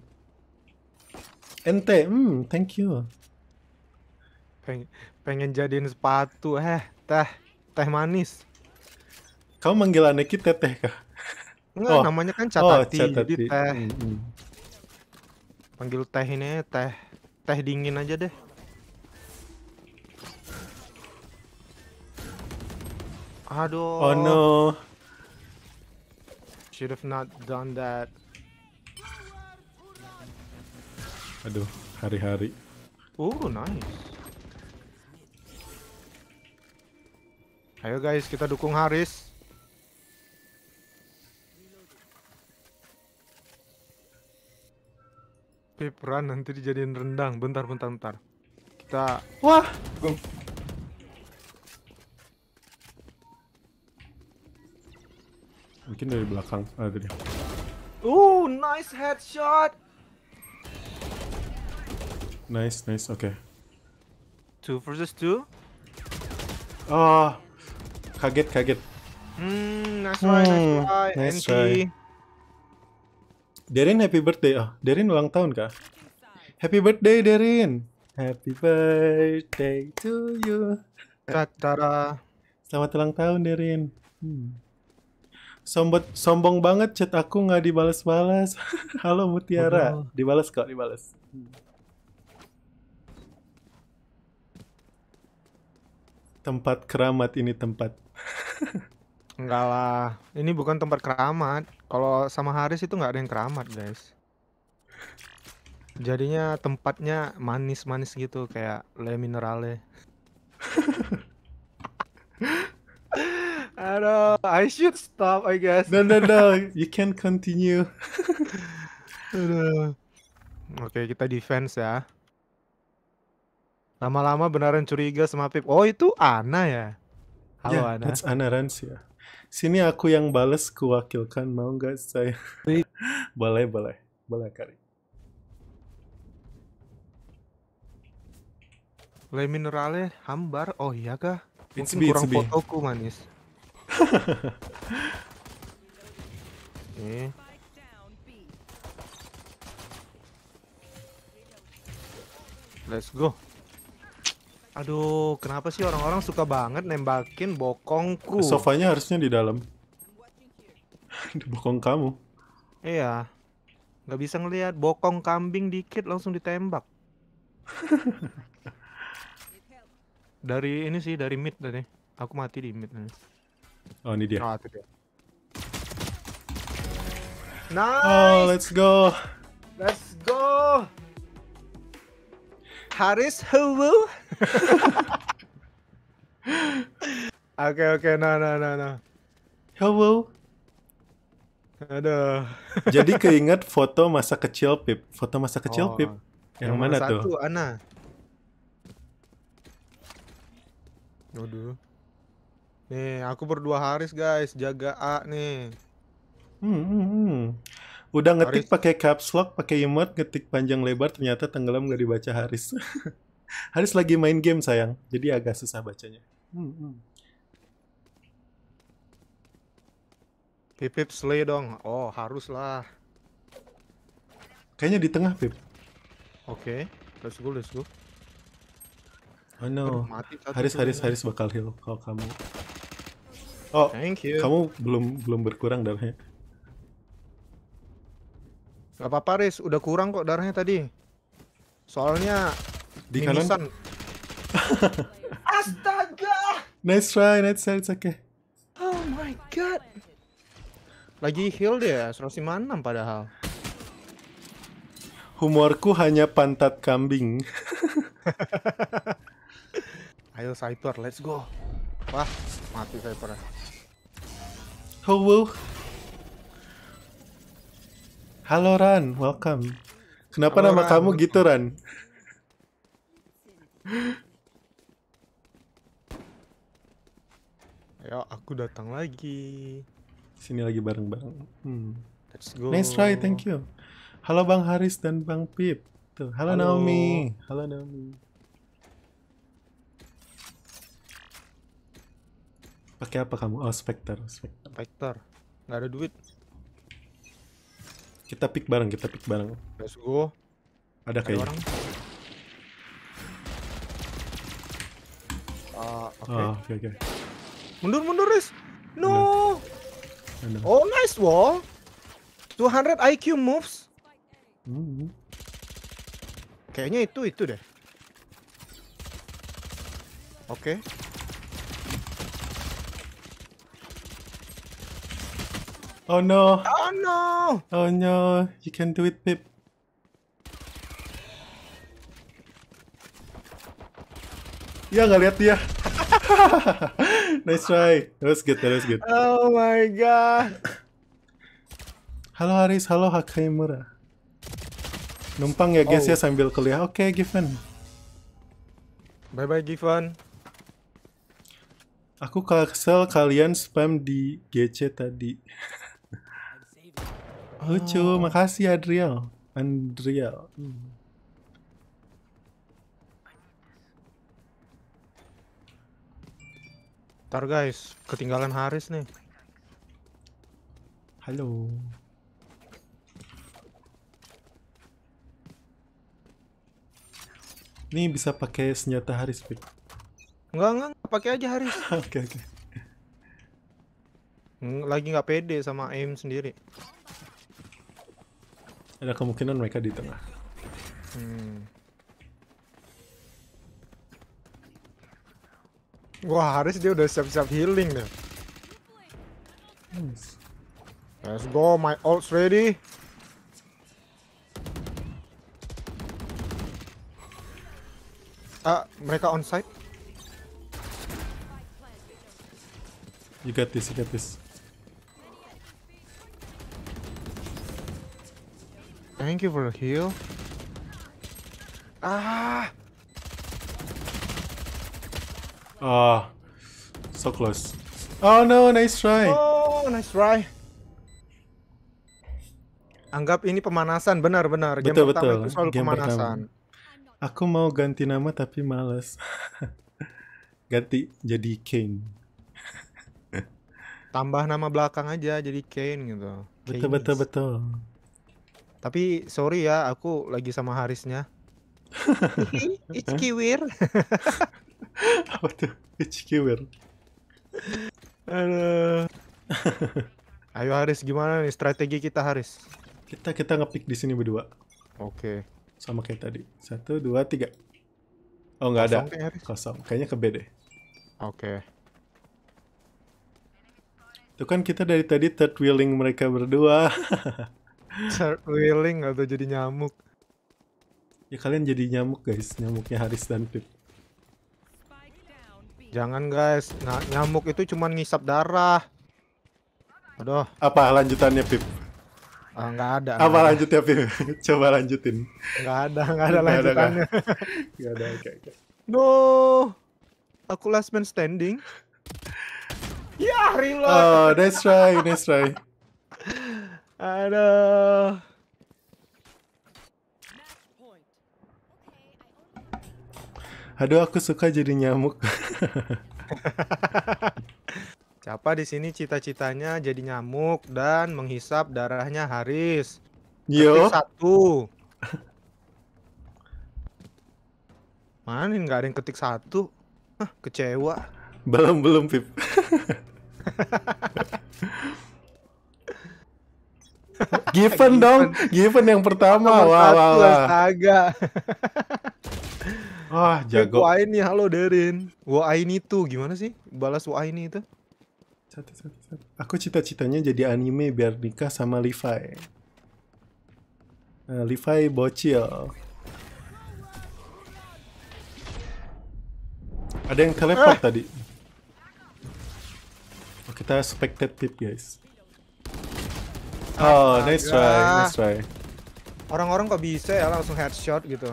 Ente, hmm, thank you. Peng pengen jadiin sepatu, eh, teh, teh manis. Kamu manggil Aneki teteh kah? Enggak, oh. namanya kan catati, oh, catati. jadi teh. Mm -hmm. Panggil teh ini teh teh dingin aja deh. Aduh. Oh no. Should have not done that. Aduh, hari-hari. Oh, nice. Ayo guys, kita dukung Haris. peran nanti dijadiin rendang. Bentar, bentar, bentar. Kita... Wah! Go. Mungkin dari belakang. Ah, tadi. Uh, nice headshot! Nice, nice, oke. Okay. Two versus two. Oh, kaget, kaget. Hmm, nice try, hmm, nice try. Nice NT. try. Darin happy birthday. Oh, Derin ulang tahun kah? Happy birthday Darin. Happy birthday to you. Tatara. Selamat ulang tahun Darin. Hmm. Sombot, sombong banget chat aku nggak dibalas-balas. [laughs] Halo Mutiara, oh. dibalas kok, dibalas. Hmm. Tempat keramat ini tempat. [laughs] Enggak lah, ini bukan tempat keramat. Kalau sama Haris itu nggak ada yang keramat, guys. Jadinya tempatnya manis-manis gitu kayak le minerale. [laughs] Aduh, I should stop, I guess. No, no, no, you can continue. [laughs] Oke, kita defense ya. Lama-lama beneran curiga sama Pip. Oh, itu Ana ya? Halo yeah, Ana. That's Ana Rans ya. Sini aku yang bales kuwakilkan mau nggak saya? [laughs] boleh boleh boleh kali. Le mineralnya hambar. Oh iya kah? Mungkin be, kurang fotoku manis. [laughs] Let's go. Aduh, kenapa sih orang-orang suka banget nembakin bokongku? Sofanya harusnya di dalam. [laughs] di bokong kamu. Iya. Gak bisa ngelihat bokong kambing dikit langsung ditembak. [laughs] dari ini sih, dari mid tadi. Aku mati di mid tadi. Oh, ini dia. Oh, itu dia. Oh, nice. Oh, let's go. Let's go. Haris Hulu. Oke [laughs] oke, nah nah nah nah. Hulu. Aduh. [laughs] Jadi keinget foto masa kecil Pip. Foto masa kecil oh, Pip. Yang, yang mana satu, tuh? Ana. Waduh. Nih, aku berdua Haris guys, jaga A nih. Hmm. hmm, hmm. Udah ngetik pakai caps lock, pakai emot, ngetik panjang lebar, ternyata tenggelam gak dibaca Haris. [laughs] Haris lagi main game sayang, jadi agak susah bacanya. pipip hmm, hmm. Pip, pip slay dong. Oh, harus lah. Kayaknya di tengah, Pip. Oke, okay. let's go, let's go. Oh no, Haris, Haris, Haris bakal heal kalau kamu. Oh, Thank you. kamu belum belum berkurang darahnya. Gak apa-apa Riz, udah kurang kok darahnya tadi. Soalnya di kanan. [laughs] Astaga. Nice try, nice try, it's okay. Oh my god. Lagi heal dia, 156 padahal. Humorku hanya pantat kambing. [laughs] Ayo Cyper, let's go. Wah, mati Cyper. Oh wow. Halo Ran, welcome. Kenapa Halo, nama Ran. kamu gitu Ran? Ayo, aku datang lagi. Sini lagi bareng-bareng. Hmm. Let's go. Nice try, thank you. Halo Bang Haris dan Bang Pip. Tuh, halo, halo. Naomi. Halo Naomi. Pakai apa kamu? Oh, Spectre. Spectre. Spectre. ada duit. Kita pick bareng, kita pick bareng. Let's go. Ada kayaknya. Ada orang. Uh, oke. Okay. Oh, okay, okay. Mundur, mundur, Riz. No. Benar. Benar. Oh, nice wall. 200 IQ moves. Mm -hmm. Kayaknya itu itu deh. Oke. Okay. Oh no. Oh no. Oh no. You can do it, Pip. Ya nggak lihat dia. [laughs] nice try. That was good. That good. Oh my god. Halo Haris, halo Hakaimura. Numpang ya guys ya, oh. ya sambil kuliah. Oke, okay, Given. Bye bye Given. Aku kesel kalian spam di GC tadi. [laughs] Oh, makasih Adriel. Andriel. Hmm. Ntar guys, ketinggalan Haris nih. Halo. Nih bisa pakai senjata Haris, Pik. Enggak, enggak, enggak pakai aja Haris. [laughs] Oke, oke. Okay, okay. Lagi nggak pede sama aim sendiri. Ada kemungkinan mereka di tengah. Hmm. Wah, Haris dia udah siap-siap healing nih. Hmm. Let's go, my ult's ready. Ah, uh, mereka on site. You got this, you got this. Thank you for the heal. Ah! Ah, Uh, so close. Oh no, nice try. Oh, nice try. Anggap ini pemanasan, benar-benar. Game betul, pertama betul. itu soal Game pemanasan. Pertama. Aku mau ganti nama tapi males. [laughs] ganti jadi Kane tambah nama belakang aja jadi Kane gitu. Betul betul betul. Tapi sorry ya, aku lagi sama Harisnya. It's kiwir. [laughs] Apa tuh? It's kiwir. halo Ayo Haris, gimana nih strategi kita Haris? Kita kita ngepick di sini berdua. Oke. Okay. Sama kayak tadi. Satu, dua, tiga. Oh nggak ada. Kayak Kosong. Kayaknya ke B deh. Oke. Okay. Itu kan kita dari tadi third wheeling mereka berdua. [laughs] wheeling atau jadi nyamuk. Ya kalian jadi nyamuk guys, nyamuknya Haris dan Pip. Jangan guys, nah, nyamuk itu cuma ngisap darah. Aduh. Apa lanjutannya Pip? Ah, enggak ada. Apa lanjutnya Pip? [laughs] Coba lanjutin. Enggak ada, enggak ada gak lanjutannya. Enggak ada, oke oke. No. Aku last man standing. [laughs] ya, reload. Oh, nice try, nice try. Aduh. Aduh, aku suka jadi nyamuk. [laughs] Siapa di sini cita-citanya jadi nyamuk dan menghisap darahnya Haris? Yo. Ketik satu. Mana nggak ada yang ketik satu? Hah, kecewa. Belum belum Pip. [laughs] [laughs] given dong, given yang pertama. Wah, wah, wah, astaga. [laughs] Wah, eh, jago. Wah ini halo Derin. Wah ini tuh gimana sih balas wah ini itu? Satu, satu, satu. Aku cita-citanya jadi anime biar nikah sama Levi. Nah, Levi bocil. Ada yang teleport ah. tadi. Oh, kita tip guys. Oh, oh, nice try, nice try. Orang-orang kok bisa ya langsung headshot gitu.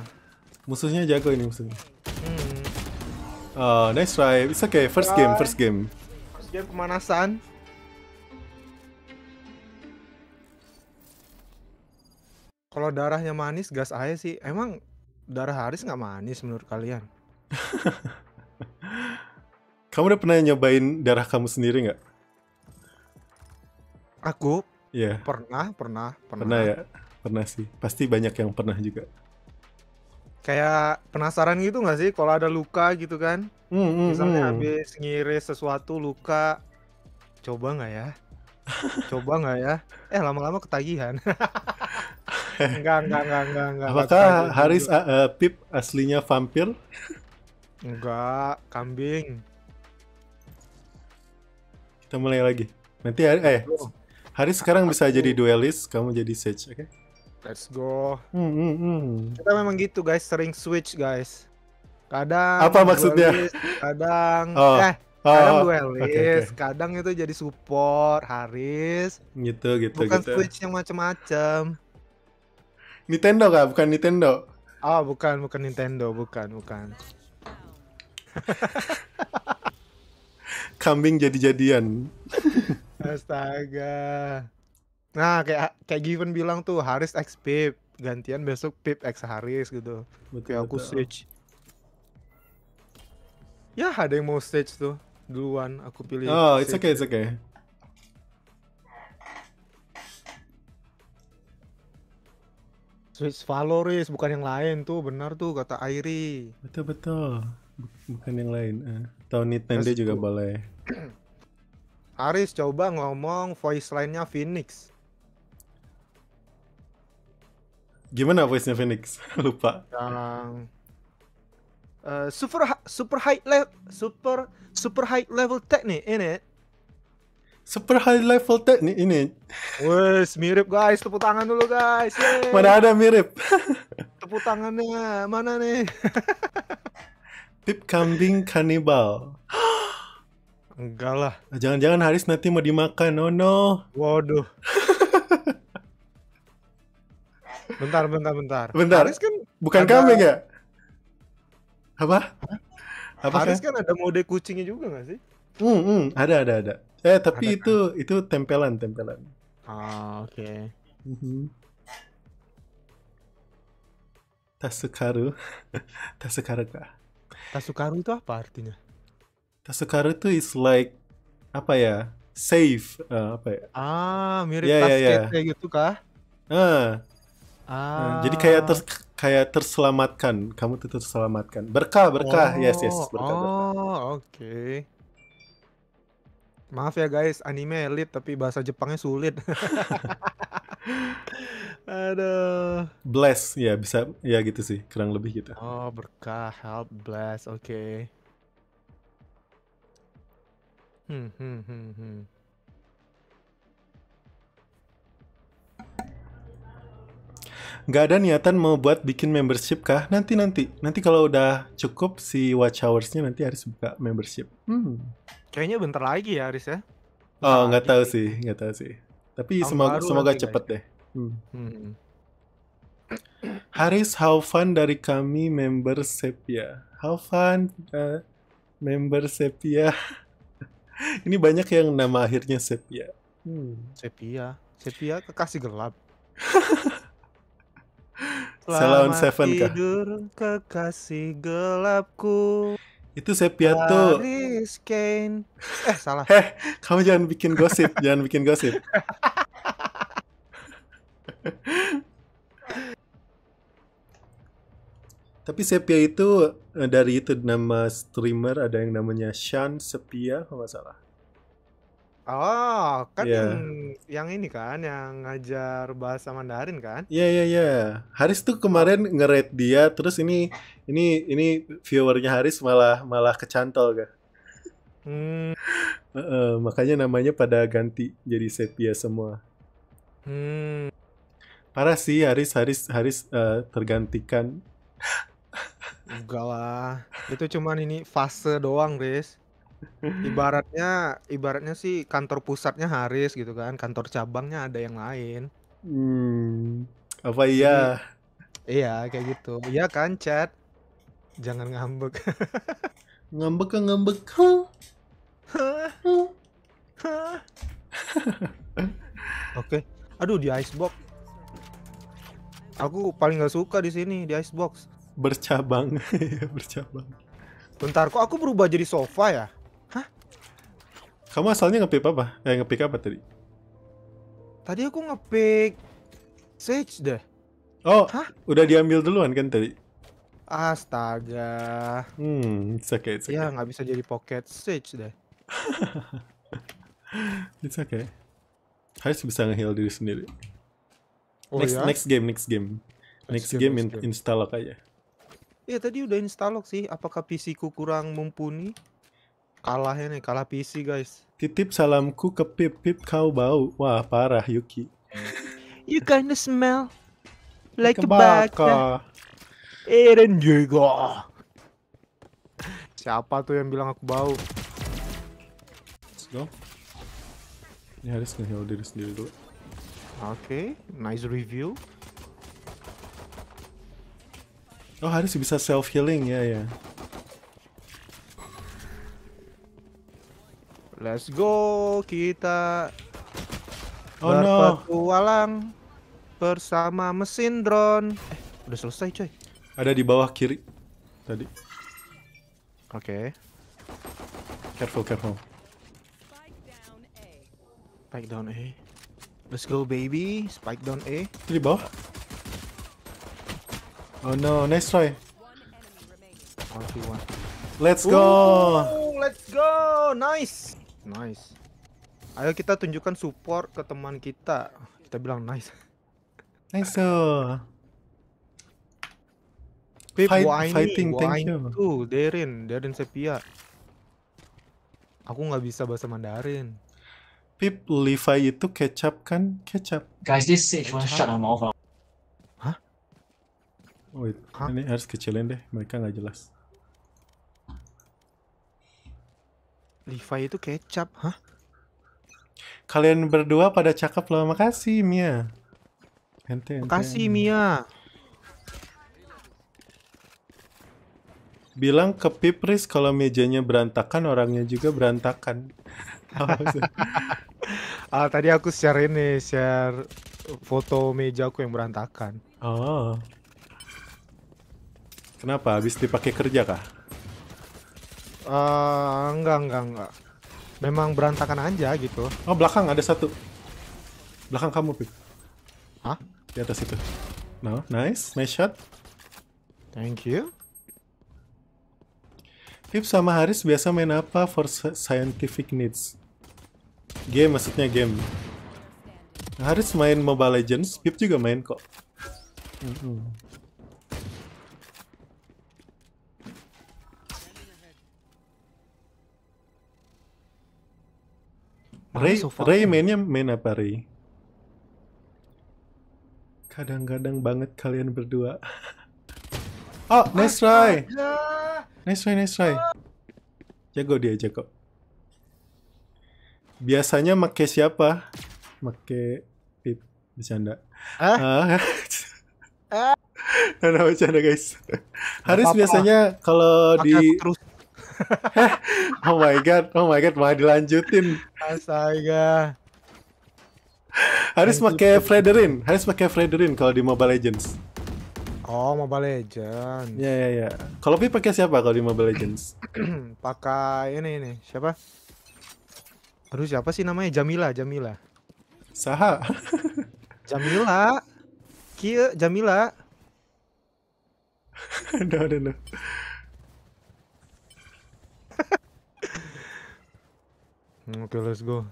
Musuhnya jago ini musuhnya. Hmm. Oh, nice try. It's okay. First game, first game. First game pemanasan. Kalau darahnya manis, gas aja sih. Emang darah Haris nggak manis menurut kalian? [laughs] kamu udah pernah nyobain darah kamu sendiri nggak? Aku Iya. Yeah. Pernah, pernah, pernah. Pernah ya? Pernah sih. Pasti banyak yang pernah juga. Kayak penasaran gitu nggak sih kalau ada luka gitu kan? Mm, mm, Misalnya mm. habis ngiris sesuatu luka, coba nggak ya? coba nggak ya? Eh lama-lama ketagihan. enggak, [laughs] enggak, enggak, enggak, enggak. Apakah Haris uh, Pip aslinya vampir? enggak, kambing. Kita mulai lagi. Nanti eh oh. Hari sekarang bisa jadi duelist, kamu jadi sage, oke? Okay? Let's go. Hmm, hmm, hmm. Kita memang gitu guys, sering switch guys. Kadang apa maksudnya? Duelist, kadang oh. eh Oh, kadang duelist, okay, okay. kadang itu jadi support Haris. Gitu gitu bukan gitu. Switch yang macam-macam. Nintendo kah? Bukan Nintendo. Oh, bukan bukan Nintendo, bukan bukan. [laughs] Kambing jadi-jadian. [laughs] Astaga. Nah, kayak kayak Given bilang tuh Haris X Pip, gantian besok Pip X Haris gitu. Betul, aku betul. switch. Ya, ada yang mau stage tuh duluan aku pilih. Oh, it's okay, it's okay. Switch Valoris bukan yang lain tuh benar tuh kata Airi. Betul betul. Bukan yang lain. Eh, tahun Nintendo juga boleh. [clears throat] Aris coba ngomong voice line-nya Phoenix. Gimana voice-nya Phoenix? [laughs] Lupa. Yang uh, super super high level super super high level teknik ini. Super high level teknik ini. Wes mirip guys, tepuk tangan dulu guys. Yay. Mana ada mirip. [laughs] tepuk tangannya mana nih? Pip [laughs] kambing kanibal. [gasps] Enggak lah. Jangan-jangan Haris nanti mau dimakan. Oh no. Waduh. [laughs] bentar, bentar, bentar. Bentar. Haris kan bukan ada... kambing ya? Apa? Apa Haris kan? ada mode kucingnya juga gak sih? Hmm, hmm. ada, ada, ada. Eh, tapi ada, itu kan? itu tempelan, tempelan. Ah, oke. Okay. Mm -hmm. Tasukaru. [laughs] Tasukaru kah? Tasukaru itu apa artinya? Nah, sekarang tuh is like apa ya? Safe uh, apa ya? Ah, mirip yeah, yeah, yeah. Ya. gitu kah? Uh. Ah. Uh, jadi kayak ah. ter kayak terselamatkan, kamu tuh terselamatkan. Berkah, berkah. Oh, yes, yes, berkah. Oh, oke. Okay. Maaf ya guys, anime elit tapi bahasa Jepangnya sulit. [laughs] Aduh. Bless ya bisa ya gitu sih, kurang lebih gitu. Oh, berkah, help, bless. Oke. Hmm, hmm, hmm, hmm. ada niatan mau buat bikin membership kah? Nanti nanti nanti kalau udah cukup si watch hoursnya nanti harus buka membership. Hmm. Kayaknya bentar lagi ya Aris ya. Oh, bentar oh nggak tahu sih nggak tahu sih. Tapi Tahun semoga semoga cepet guys. deh. Hmm. Hmm. [clears throat] Haris, how fun dari kami member Sepia. How fun uh, member Sepia. [laughs] [laughs] Ini banyak yang nama akhirnya sepia. Hmm, sepia. Sepia kekasih gelap. [laughs] Selamat Seven kah? tidur kekasih gelapku. Itu sepia tuh. Kane. Eh [laughs] salah. Heh, kamu jangan bikin gosip, jangan bikin gosip. Tapi Sepia itu eh, dari itu nama streamer ada yang namanya Shan Sepia kalau nggak salah. Oh, kan yeah. yang, yang ini kan yang ngajar bahasa Mandarin kan? Iya yeah, iya yeah, iya. Yeah. Haris tuh kemarin ngeret dia, terus ini ini ini viewernya Haris malah malah kecantol kan. Hmm. uh, uh, makanya namanya pada ganti jadi Sepia semua. Hmm. Parah sih Haris Haris Haris uh, tergantikan Enggak lah. Itu cuman ini fase doang, Riz. Ibaratnya ibaratnya sih kantor pusatnya Haris gitu kan, kantor cabangnya ada yang lain. Hmm. Apa iya? Jadi, iya, kayak gitu. Iya kan, chat. Jangan ngambek. [laughs] ngambek ke ngambek. Oke. Okay. Aduh di icebox. Aku paling gak suka di sini di icebox bercabang [laughs] bercabang bentar kok aku berubah jadi sofa ya hah kamu asalnya ngepick apa eh ngepick apa tadi tadi aku ngepick sage deh oh hah? udah diambil duluan kan tadi astaga hmm it's okay, it's ya, okay. ya nggak bisa jadi pocket sage deh [laughs] it's okay harus bisa ngeheal diri sendiri oh, next ya? next game next game next, game, game, next game. install aja Iya tadi udah install instalok sih. Apakah PC ku kurang mumpuni? Kalahnya nih, kalah PC guys. Titip salamku ke Pip Pip kau bau. Wah parah Yuki. [laughs] You kinda smell like tobacco. Eren juga. Siapa tuh yang bilang aku bau? Let's go. Ini harus ngeheal diri sendiri dulu. Oke, okay, nice review. Oh harus bisa self healing ya ya. Let's go kita oh, berpetualang no. bersama mesin drone. Eh, udah selesai coy. Ada di bawah kiri tadi. Oke. Okay. Careful, careful. Spike down A. Let's go baby, spike down A. di bawah. Oh no, next try. One one. Let's go. Ooh, let's go. Nice. Nice. Ayo kita tunjukkan support ke teman kita. Kita bilang nice. Nice. Pip, Fight, gua fighting, gua thank you. Tuh, Derin, Derin Sepia. Aku nggak bisa bahasa Mandarin. Pip, Levi itu kecap kan? Kecap. Guys, this is one shot, I'm over. Wait, oh, Hah? ini harus kecilin deh, mereka nggak jelas. Levi itu kecap, hah? Kalian berdua pada cakep loh, makasih Mia. Ente, ente, makasih Mia. Bilang ke Pipris kalau mejanya berantakan, orangnya juga berantakan. [laughs] ah, tadi aku share ini, share foto meja aku yang berantakan. Oh. Kenapa? Habis dipakai kerja kah? Uh, enggak, enggak, enggak. Memang berantakan aja gitu. Oh, belakang ada satu. Belakang kamu, Pip. Hah? Di atas itu. No, nice. Nice shot. Thank you. Pip sama Haris biasa main apa for scientific needs? Game maksudnya game. Haris main Mobile Legends, Pip juga main kok. Mm -hmm. Ray, so Ray mainnya main apa Ray? Kadang-kadang banget kalian berdua. [laughs] oh, nice try. Nice try, nice try. Jago dia, jago. Biasanya make siapa? Make pip bercanda. Hah? Ah. Nah, [laughs] bercanda guys. Haris biasanya kalau di terus oh my god, oh my god, mau dilanjutin. Astaga. Harus pakai Frederin, harus pakai Frederin kalau di Mobile Legends. Oh, Mobile Legends. Ya, ya, ya. Kalau Pi pakai siapa kalau di Mobile Legends? [clears throat] pakai ini ini siapa? Aduh, siapa sih namanya? Jamila, Jamila. Saha. [laughs] Jamila. Kia, Jamila. no, no, Hmm, oke, okay, let's go.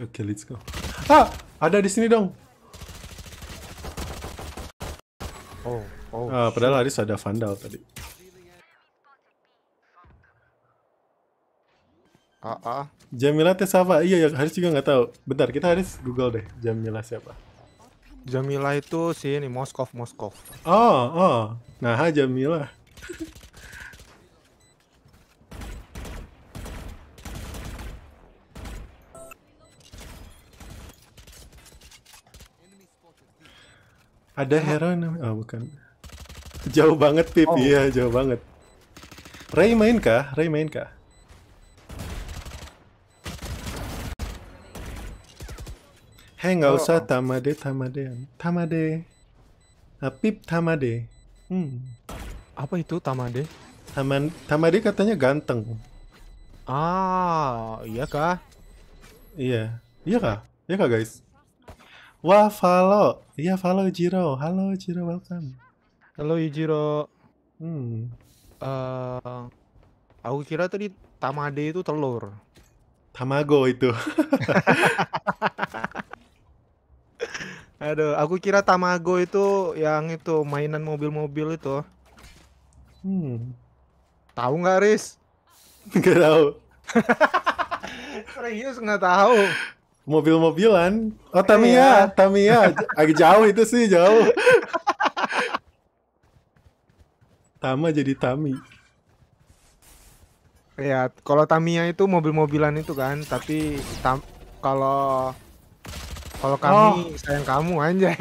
Oke, okay, let's go. Ah, ada di sini dong. Oh, oh. Ah, padahal Aris ada vandal tadi. Ah, ah. Jamila teh siapa? Iya, ya Haris juga nggak tahu. Bentar, kita Haris Google deh. Jamila siapa? Jamila itu si ini Moskov, Moskov. Oh, oh. Nah, Jamila. [laughs] Ada hero namanya? Oh, bukan. Jauh banget, Pip. Oh. Iya, jauh banget. Ray main kah? Ray main kah? Hei, nggak oh. usah tamade tamadean. Tamade. Nah, Pip tamade. Hmm. Apa itu tamade? Taman tamade katanya ganteng. Ah, iya kah? Iya. Iya kah? Iya kah, guys? Wah, Valo. Iya, Valo Jiro. Halo Jiro, welcome. Halo Jiro. Hmm. Uh, aku kira tadi Tamade itu telur. Tamago itu. [laughs] Aduh, aku kira Tamago itu yang itu mainan mobil-mobil itu. Hmm. Tahu nggak, Riz? Nggak tahu. [laughs] Serius nggak tahu mobil-mobilan. Oh iya. Tamiya, yeah. Tamiya. Agak jauh itu sih, jauh. Tama jadi Tami. Ya, kalau Tamiya itu mobil-mobilan itu kan, tapi tam kalau kalau kami oh. sayang kamu aja. [laughs]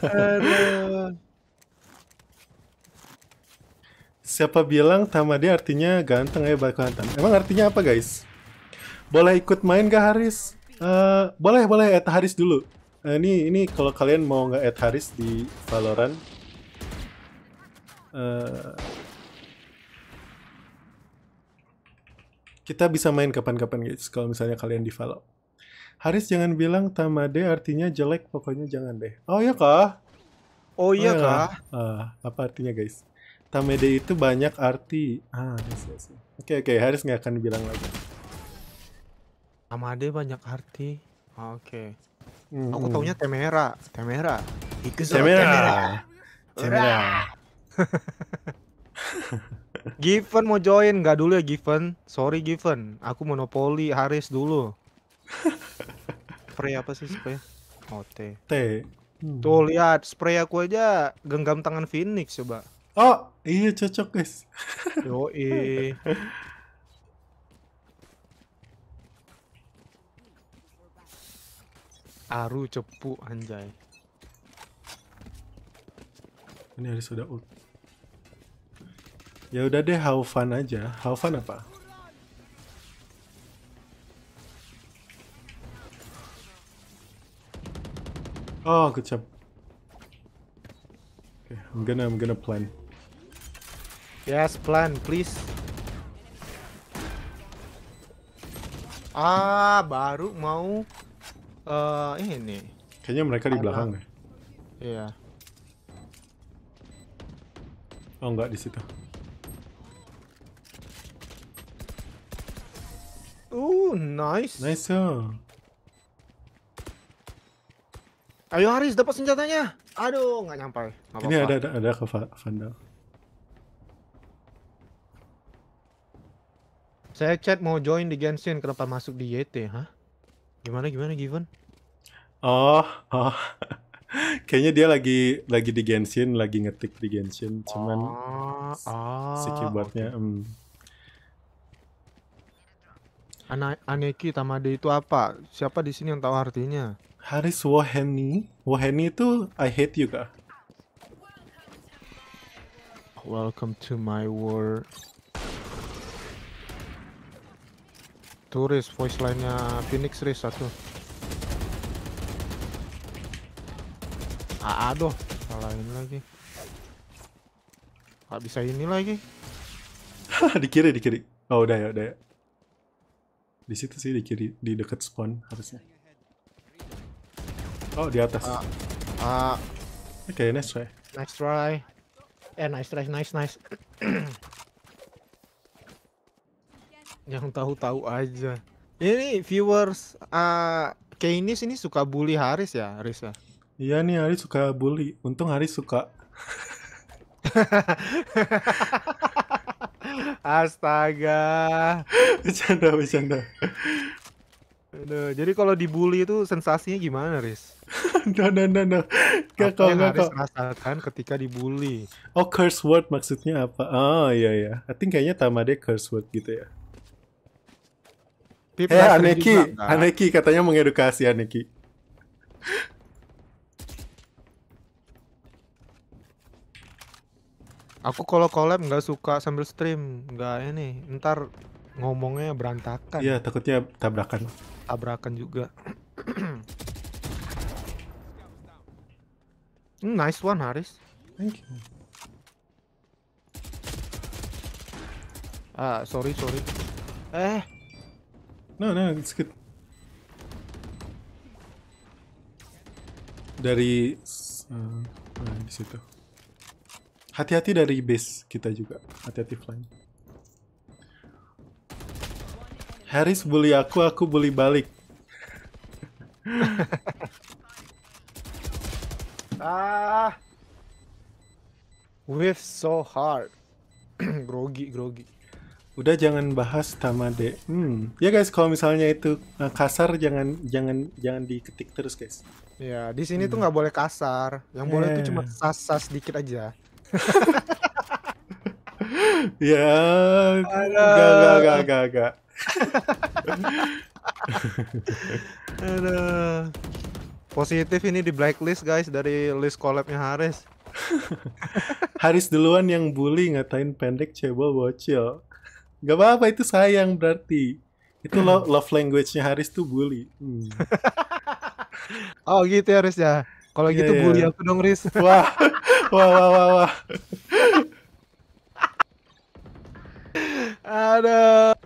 Aduh. Siapa bilang Tamade artinya ganteng ya Baku Hantam? Emang artinya apa guys? Boleh ikut main gak Haris? Uh, boleh, boleh. Add Haris dulu. Uh, ini ini kalau kalian mau nggak add Haris di Valorant. Uh, kita bisa main kapan-kapan guys kalau misalnya kalian di follow. Haris jangan bilang tamade artinya jelek pokoknya jangan deh. Oh iya kah? Oh iya oh, iya. kah? Uh, apa artinya guys? Tamede itu banyak arti. Ah, yes, iya yes. Iya oke, oke, okay. Haris nggak akan bilang lagi. Tamade banyak arti. Oh, oke. Okay. Hmm. Aku taunya Temera, Temera. Ikuso Temera. Temera. Temera. Given mau join nggak dulu ya Given? Sorry Given, aku monopoli Haris dulu. spray apa sih spray? Oh T. T. Hmm. Tuh lihat spray aku aja genggam tangan Phoenix coba. Oh, iya cocok guys. [laughs] Yo eh. Aru cepu anjay. Ini harus sudah ult. Ya udah deh, how fun aja. How fun apa? Oh, good job. Okay, I'm gonna I'm gonna plan. Yes, plan, please. Ah, baru mau uh, ini. Kayaknya mereka di belakang ya. Iya. Oh, enggak di situ. Uh, nice. Nice. -o. Ayo Haris, dapat senjatanya. Aduh, nggak nyampe. Ini ada ada ada ke Vandal. Saya chat mau join di Genshin kenapa masuk di YT, hah? Gimana gimana Given? Oh, oh. [laughs] Kayaknya dia lagi lagi di Genshin, lagi ngetik di Genshin, cuman oh, oh, si keyboardnya okay. um. Hmm. Ana Aneki Tamade itu apa? Siapa di sini yang tahu artinya? Haris Woheni. Woheni itu I hate you kah? Welcome to my world. Turis voice line-nya Phoenix Riz satu. Ah, aduh, ini lagi. Gak bisa ini lagi. [laughs] di kiri, di kiri. Oh, udah ya, udah ya. Di situ sih di kiri, di dekat spawn harusnya. Oh, di atas. Ah, ah. Oke, okay, nice try. Nice try. Eh, nice try, nice, nice. [clears throat] Yang tahu-tahu aja. Ini viewers uh, ah, Keynes ini suka bully Haris ya, Haris ya? Iya nih Haris suka bully. Untung Haris suka. [laughs] Astaga. Bercanda, bercanda. Aduh, jadi kalau dibully itu sensasinya gimana, Riz? no, no, no, no. Gak, apa yang Haris rasakan ketika dibully? Oh, curse word maksudnya apa? Oh, iya, iya. I think kayaknya Tamade curse word gitu ya. Pip eh, Aneki, juga, Aneki katanya mengedukasi Aneki. Aku kalau collab nggak suka sambil stream, nggak ini. Ntar ngomongnya berantakan. Iya, takutnya tabrakan. Tabrakan juga. [clears throat] Hmm, nice one, Haris. Thank you. Ah, sorry, sorry. Eh, No, no, it's good. Dari uh, nah, di situ. Hati-hati dari base kita juga. Hati-hati flying. Harris bully aku, aku bully balik. [laughs] ah, whiff so hard. [clears throat] grogi, grogi udah jangan bahas Tamade. Hmm, ya guys, kalau misalnya itu eh, kasar jangan jangan jangan diketik terus guys. Ya, di sini hmm. tuh nggak boleh kasar. Yang yeah. boleh tuh eh. cuma sas-sas dikit aja. [laughs] ya, gak gak gak gak gak. [laughs] Aduh. Positif ini di blacklist guys dari list collabnya Haris. [laughs] Haris duluan yang bully ngatain pendek cebol bocil. Gak apa-apa itu sayang berarti. Itu lo love language-nya Haris tuh bully. Hmm. [laughs] oh gitu ya Haris ya. Kalau iya, gitu yeah. bully aku dong Riz. [laughs] Wah. wah wah wah wah. Aduh.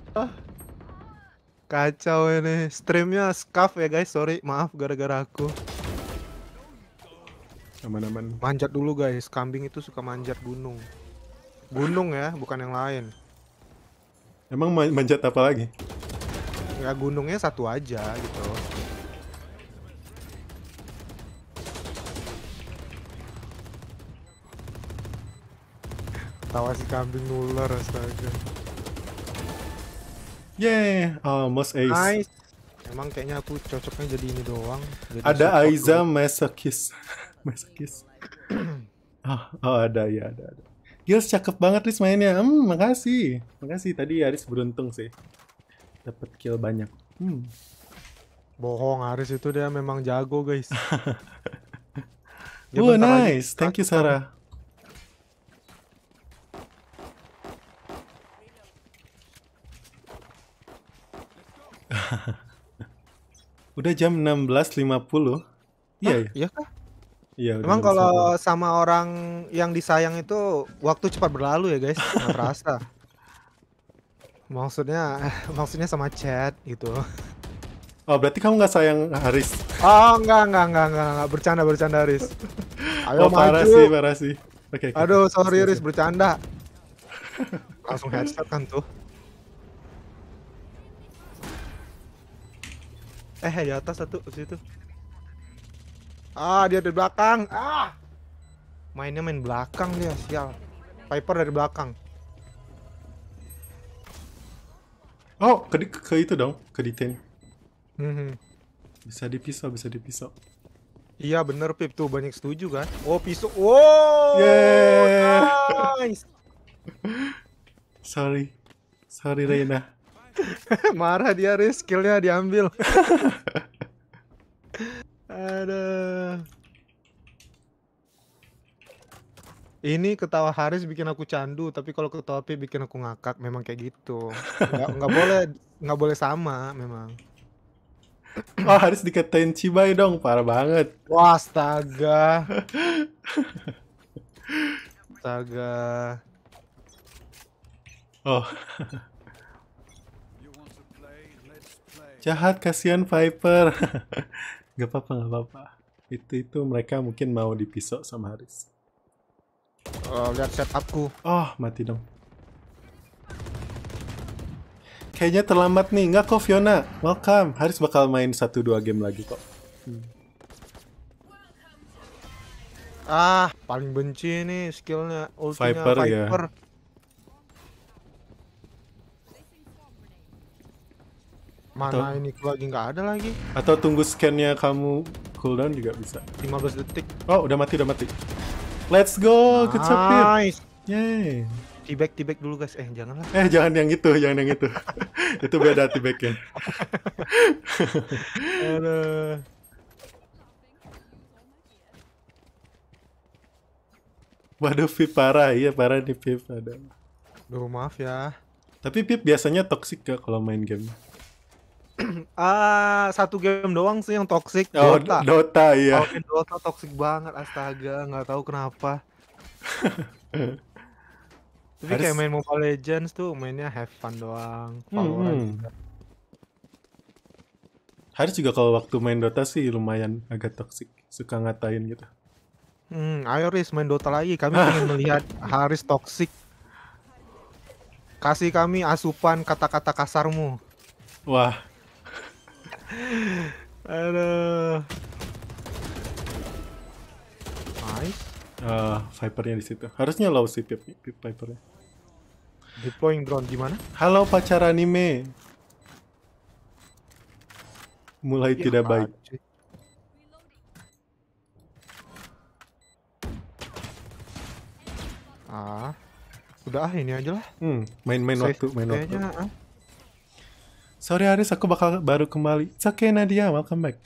Kacau ini. Streamnya scuff ya guys. Sorry, maaf gara-gara aku. Aman-aman. Manjat dulu guys. Kambing itu suka manjat gunung. Gunung ya, bukan yang lain. Emang manjat apa lagi? Ya gunungnya satu aja gitu. Tawa si kambing nular astaga. Yeah, almost ace. Nice. Emang kayaknya aku cocoknya jadi ini doang. Jadi ada Aiza Mesakis, [laughs] Mesakis. [clears throat] ah, oh, ada ya, ada ada. Gils cakep banget Riz mainnya. Hmm, makasih. Makasih tadi Aris beruntung sih. Dapat kill banyak. Hmm. Bohong Aris itu dia memang jago, guys. [laughs] Oh, nice. Lagi. Thank you Sarah. [laughs] Udah jam 16.50. Iya, iya. Iya kah? Iya. Emang kalau sama orang yang disayang itu waktu cepat berlalu ya guys, nggak terasa. [laughs] Maksudnya, [laughs] maksudnya sama chat gitu. Oh berarti kamu nggak sayang Haris? Oh nggak nggak nggak nggak nggak bercanda bercanda Haris. [laughs] Ayo oh, parah sih parah sih. Oke. Okay, okay. Aduh sorry Haris bercanda. Langsung headshot kan tuh. Eh, eh di atas satu situ. Ah, dia dari belakang. Ah. Mainnya main belakang dia, sial. Piper dari belakang. Oh, ke, ke itu dong, ke detain. Mm -hmm. Bisa dipisau, bisa dipisau. Iya bener Pip, tuh banyak setuju kan. Oh pisau, Oh. Yeah. Nice! [laughs] Sorry, sorry Reina. [laughs] Marah dia, Riz. Skillnya diambil. [laughs] Ada. Ini ketawa Haris bikin aku candu, tapi kalau ketawa P bikin aku ngakak. Memang kayak gitu. Nggak, nggak boleh, nggak boleh sama memang. [clears throat] Oh Haris diketain cibai dong, parah banget. Wah, astaga. astaga. Oh. Jahat kasihan Viper. [laughs] Gak apa-apa, gak apa-apa. Itu itu mereka mungkin mau dipisok sama Haris. Oh, lihat setupku. Oh, mati dong. Kayaknya terlambat nih. Nggak kok, Fiona. Welcome. Haris bakal main 1-2 game lagi kok. Hmm. Ah, paling benci nih skillnya ultinya Viper. Ya. Viper. Ya. mana atau, ini gua lagi nggak ada lagi atau tunggu scannya kamu cooldown juga bisa 15 detik oh udah mati udah mati let's go nice. good nice yay tibek tibek dulu guys eh jangan lah eh jangan yang itu jangan yang itu [laughs] itu beda tibeknya aduh Waduh, Pip parah. Iya, parah nih Pip. Ada. Duh, maaf ya. Tapi Pip biasanya toxic gak kalau main game? [clears throat] ah satu game doang sih yang toxic oh, Dota. Dota iya. Oh, Dota toxic banget astaga, nggak tahu kenapa. [laughs] Tapi Harus... kayak main Mobile Legends tuh mainnya have fun doang, hmm. juga. Harus juga kalau waktu main Dota sih lumayan agak toxic, suka ngatain gitu. Hmm, ayo Riz main Dota lagi. Kami ingin [laughs] melihat Haris toxic. Kasih kami asupan kata-kata kasarmu. Wah, [laughs] Aduh. Nice. Uh, Vipernya di situ. Harusnya low sih pip, pip Vipernya. Deploying drone di mana? Halo pacar anime. Mulai ya, tidak baik. Aja. Ah, udah ah ini aja lah. Hmm, main-main waktu, main waktu. Kayaknya, ah. Sorry Aris, aku bakal baru kembali. It's okay Nadia, welcome back.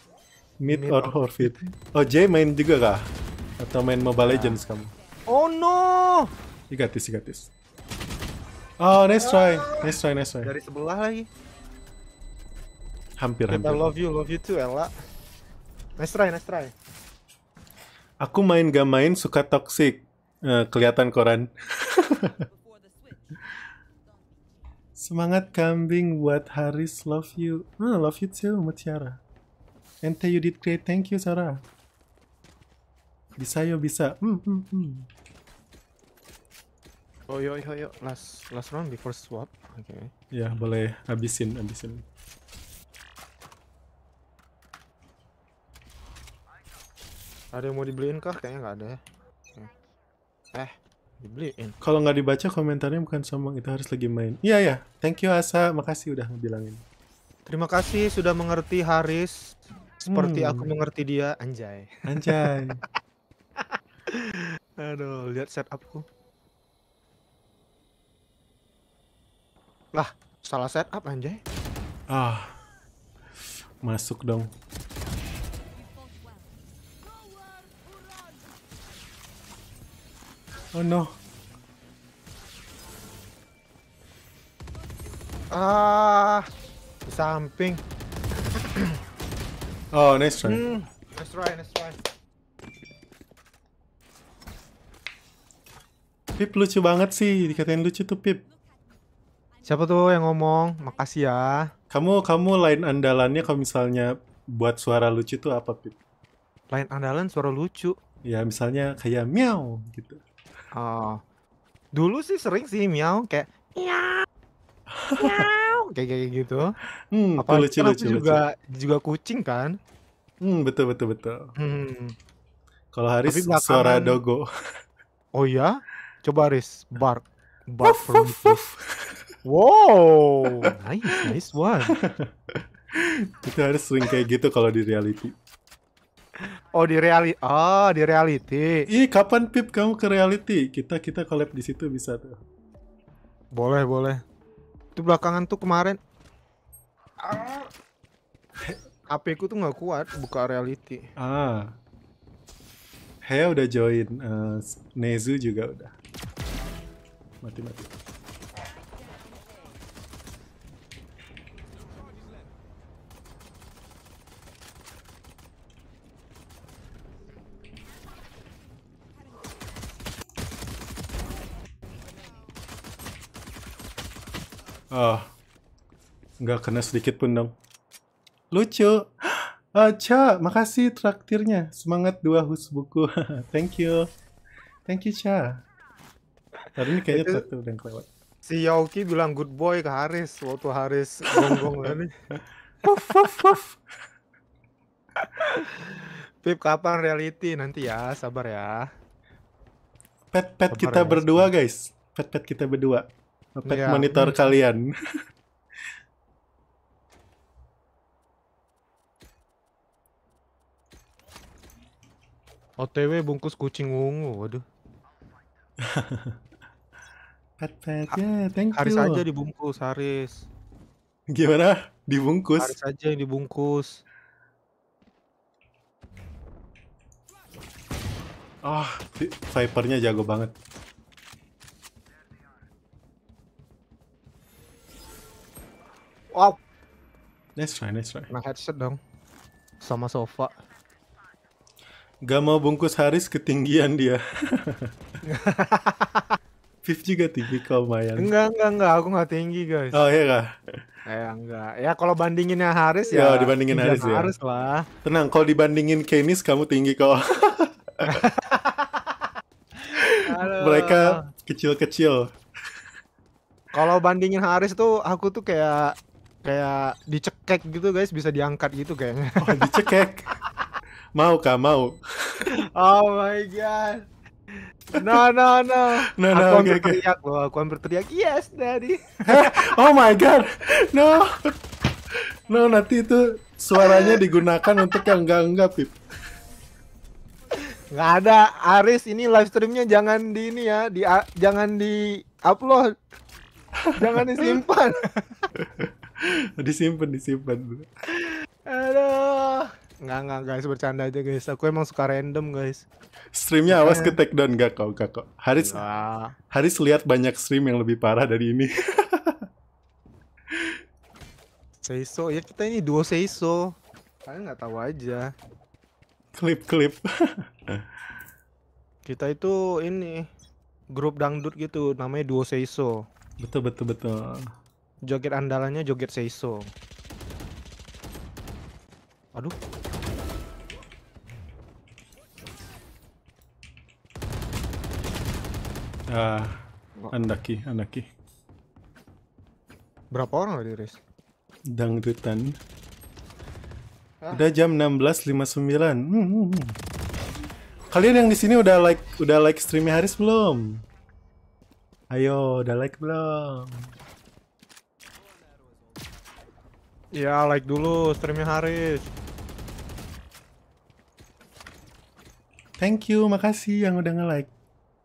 Mid Meet or Forfeit. Oh, Jay main juga kah? Atau main Mobile nah. Legends kamu? Oh no! You got this, you got this. Oh, nice try. Nice try, nice try. Dari sebelah lagi. Hampir, hampir. I love you, love you too, Ella. Nice try, nice try. Aku main gak main suka toxic. Uh, kelihatan koran. [laughs] Semangat kambing buat Haris. Love you. Oh, love you too, Mutiara. Ente you did great. Thank you, Sarah. Bisa yo, bisa. Hmm, hmm, hmm. Oh, yo, yo, yo. Last, last round before swap. Oke. Okay. Ya, boleh. Habisin, habisin. Ada yang mau dibeliin kah? Kayaknya nggak ada ya. Eh dibeliin kalau nggak dibaca komentarnya bukan sombong itu harus lagi main iya ya thank you Asa makasih udah ngebilangin terima kasih sudah mengerti Haris seperti hmm. aku mengerti dia anjay anjay [laughs] aduh lihat setupku lah salah setup anjay ah masuk dong Oh no. Ah, di samping. [clears throat] oh, nice try. Mm. nice try, nice try. Pip lucu banget sih, dikatain lucu tuh Pip. Siapa tuh yang ngomong? Makasih ya. Kamu kamu lain andalannya kalau misalnya buat suara lucu tuh apa Pip? Lain andalan suara lucu. Ya misalnya kayak miau gitu. Oh. Dulu sih sering sih miau kayak miau. Miau [laughs] kayak kayak gitu. Hmm, Apa oh, lucu, kan lucu, juga lucu. juga kucing kan? Hmm, betul betul betul. Hmm. Kalau Haris belakangan... suara dogo. Oh ya? Coba Haris bark bark woof, from woof, woof. Wow, nice, nice one. Kita [laughs] harus sering kayak gitu kalau di reality. Oh di reality, oh di reality. Ih kapan Pip kamu ke reality? Kita kita collab di situ bisa tuh. Boleh boleh. Itu belakangan tuh kemarin. HP ah. ku tuh nggak kuat buka reality. Ah. Hea udah join, uh, Nezu juga udah. Mati mati. Ah, Nggak kena sedikit pun dong. Lucu. Acha, [gasps] ah, makasih traktirnya. Semangat dua hus buku. [laughs] Thank you. Thank you, Cha. Hari ini kayaknya satu dan kelewat. Si Yauki bilang good boy ke Haris waktu Haris gonggong tadi. Puff, puff, puff. Pip kapan reality nanti ya, sabar ya. Pet-pet kita ya, berdua, guys. Pet-pet kita berdua. Pet yeah. Iya. monitor kalian. OTW bungkus kucing ungu. waduh. pet pet ya, thank you. Haris aja dibungkus, Haris. Gimana? Dibungkus? Haris aja yang dibungkus. Ah, oh, Vipernya jago banget. Wow. Nice try, nice try. Nah headset dong. Sama sofa. Gak mau bungkus Haris ketinggian dia. [laughs] Fifth juga tinggi kau Mayan. Enggak, enggak, enggak. Aku nggak tinggi guys. Oh iya kah? Eh enggak. Ya kalau bandinginnya Haris ya. Ya dibandingin Haris ya. Haris lah. Tenang, kalau dibandingin Kenis kamu tinggi kok. [laughs] Mereka kecil-kecil. Kalau bandingin Haris tuh aku tuh kayak kayak dicekek gitu guys bisa diangkat gitu kayaknya [laughs] oh, dicekek mau kah mau oh my god No no no. No no. Aku okay, berteriak okay. loh, aku berteriak yes daddy. [laughs] oh my god. No. No nanti itu suaranya digunakan untuk yang enggak enggak pip. Nggak ada Aris ini live streamnya jangan di ini ya, di jangan di upload. Jangan disimpan. [laughs] [laughs] disimpan disimpan aduh nggak nggak guys bercanda aja guys aku emang suka random guys streamnya awas ke take down gak kok gak kok Haris Wah. Haris lihat banyak stream yang lebih parah dari ini [laughs] Seiso ya kita ini duo Seiso kalian nggak tahu aja klip klip [laughs] kita itu ini grup dangdut gitu namanya duo Seiso betul betul betul Joget andalannya joget Seiso. Aduh. Ah, andaki, andaki. Berapa orang tadi, Riz? Dangdutan. Ah. Udah jam 16.59. Hmm, hmm, hmm. Kalian yang di sini udah like udah like streamnya Haris belum? Ayo, udah like belum? Ya, like dulu streamnya Haris. Thank you, makasih yang udah nge-like.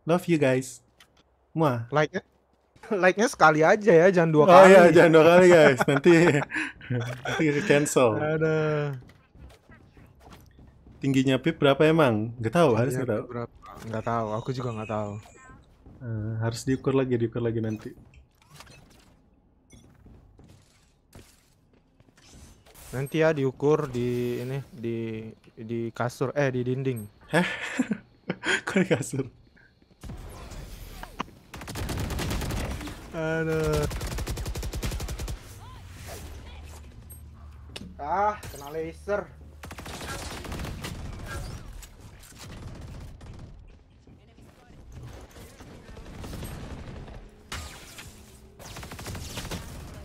Love you guys. Muah. Like-nya [laughs] like-nya sekali aja ya, jangan dua oh, kali. Oh iya, jangan dua kali guys. Nanti nanti cancel. Ada. Tingginya Pip berapa emang? Gak tahu, harus gak tahu. Gak tahu, aku juga gak tahu. Uh, harus diukur lagi, diukur lagi nanti. Nanti ya diukur di ini di di kasur eh di dinding. Heh. [laughs] Kok di kasur? Aduh. Ah, kena laser.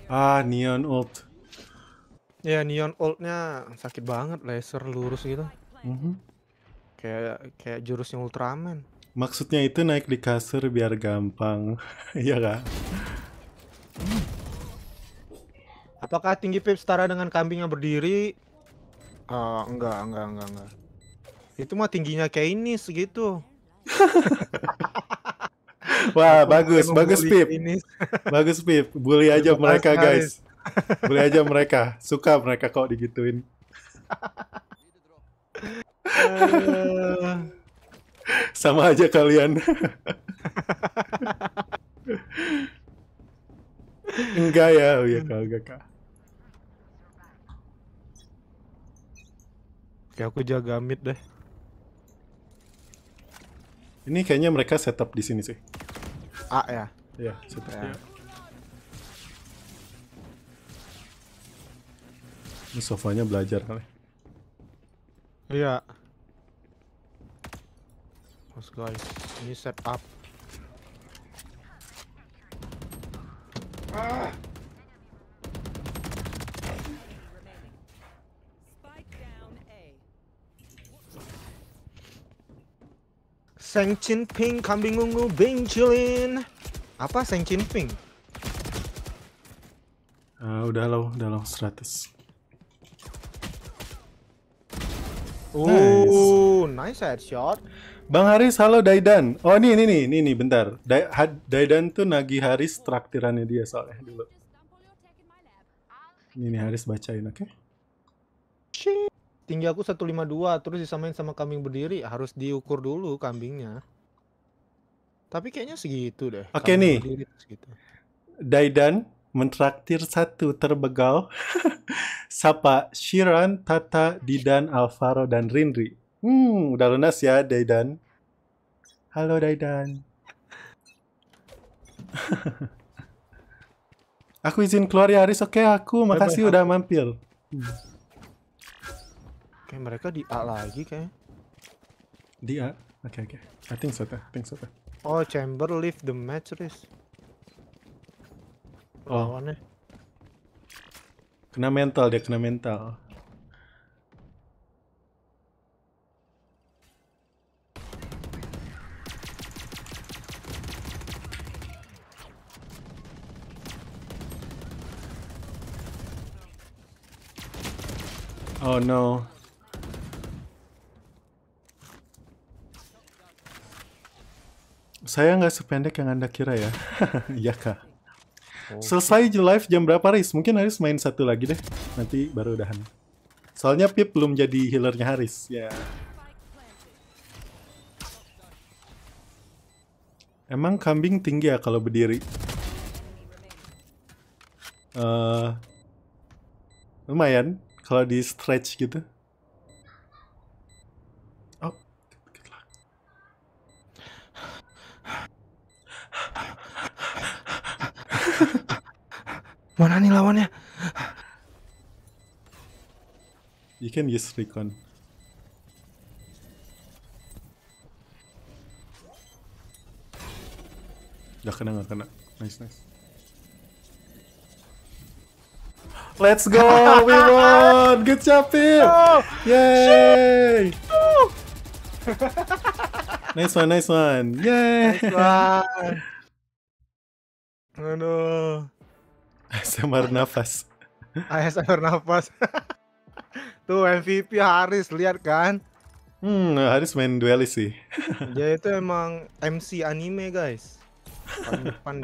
Ah, neon ult. Ya neon oldnya sakit banget, laser lurus gitu. Mm -hmm. Kayak kayak jurusnya Ultraman. Maksudnya itu naik di kasur biar gampang, [laughs] ya ga? Apakah tinggi pip setara dengan kambing yang berdiri? Uh, enggak, enggak, enggak, enggak. Itu mah tingginya kayak ini segitu. [laughs] Wah, bagus, bagus pip. bagus pip. Bully aja mereka, guys. Boleh aja mereka, suka mereka kok digituin. Sama aja kalian. enggak ya, oh ya kalau enggak kak. Oke, aku jaga mid deh. Ini kayaknya mereka setup di sini sih. A ya? Iya, setup ya. ya. Ini sofanya belajar kali. Iya. Mas guys, ini setup. Ah. Seng Chin Ping, kambing ungu, bing Chilin. Apa Seng Chin Ping? Uh, eh, udah loh, udah loh 100. Oh, nice. nice headshot. Bang Haris, halo Daidan. Oh, ini ini nih, ini bentar. Daidan tuh nagih Haris traktirannya dia soalnya dulu. Ini nih Haris bacain, oke? Okay? Tinggi aku 152, terus disamain sama kambing berdiri, harus diukur dulu kambingnya. Tapi kayaknya segitu deh. Oke okay, nih. Gitu. Daidan mentraktir satu terbegal [laughs] Sapa, Shiran, Tata, Didan, Alvaro, dan Rindri. Hmm, udah lunas ya, Daidan. Halo, Daidan. [laughs] aku izin keluar ya, Aris. Oke, aku. Makasih udah aku. mampir. Oke, hmm. Kayak mereka di A lagi kayaknya. Di A? Oke, okay, oke. Okay. I think so, I think so. Oh, Chamber leave the mattress. Oh. lawannya kena mental dia kena mental oh. oh no. Saya nggak sependek yang Anda kira ya. [laughs] ya kak. Selesai live jam berapa Haris? Mungkin Haris main satu lagi deh. Nanti baru udahan. Soalnya Pip belum jadi healernya Haris. Ya. Yeah. Emang kambing tinggi ya kalau berdiri? Uh, lumayan kalau di stretch gitu. Mana nih lawannya? You can use recon. Gak kena, gak kena. Nice, nice. Let's go, [laughs] we won! Good job, Pip! Oh, Yay! [laughs] nice one, nice one! Yay! Nice one! Aduh. ASMR nafas. ASMR nafas. [laughs] Tuh MVP Haris lihat kan? Hmm, Haris main duelis sih. [laughs] Dia itu emang MC anime guys. Paling depan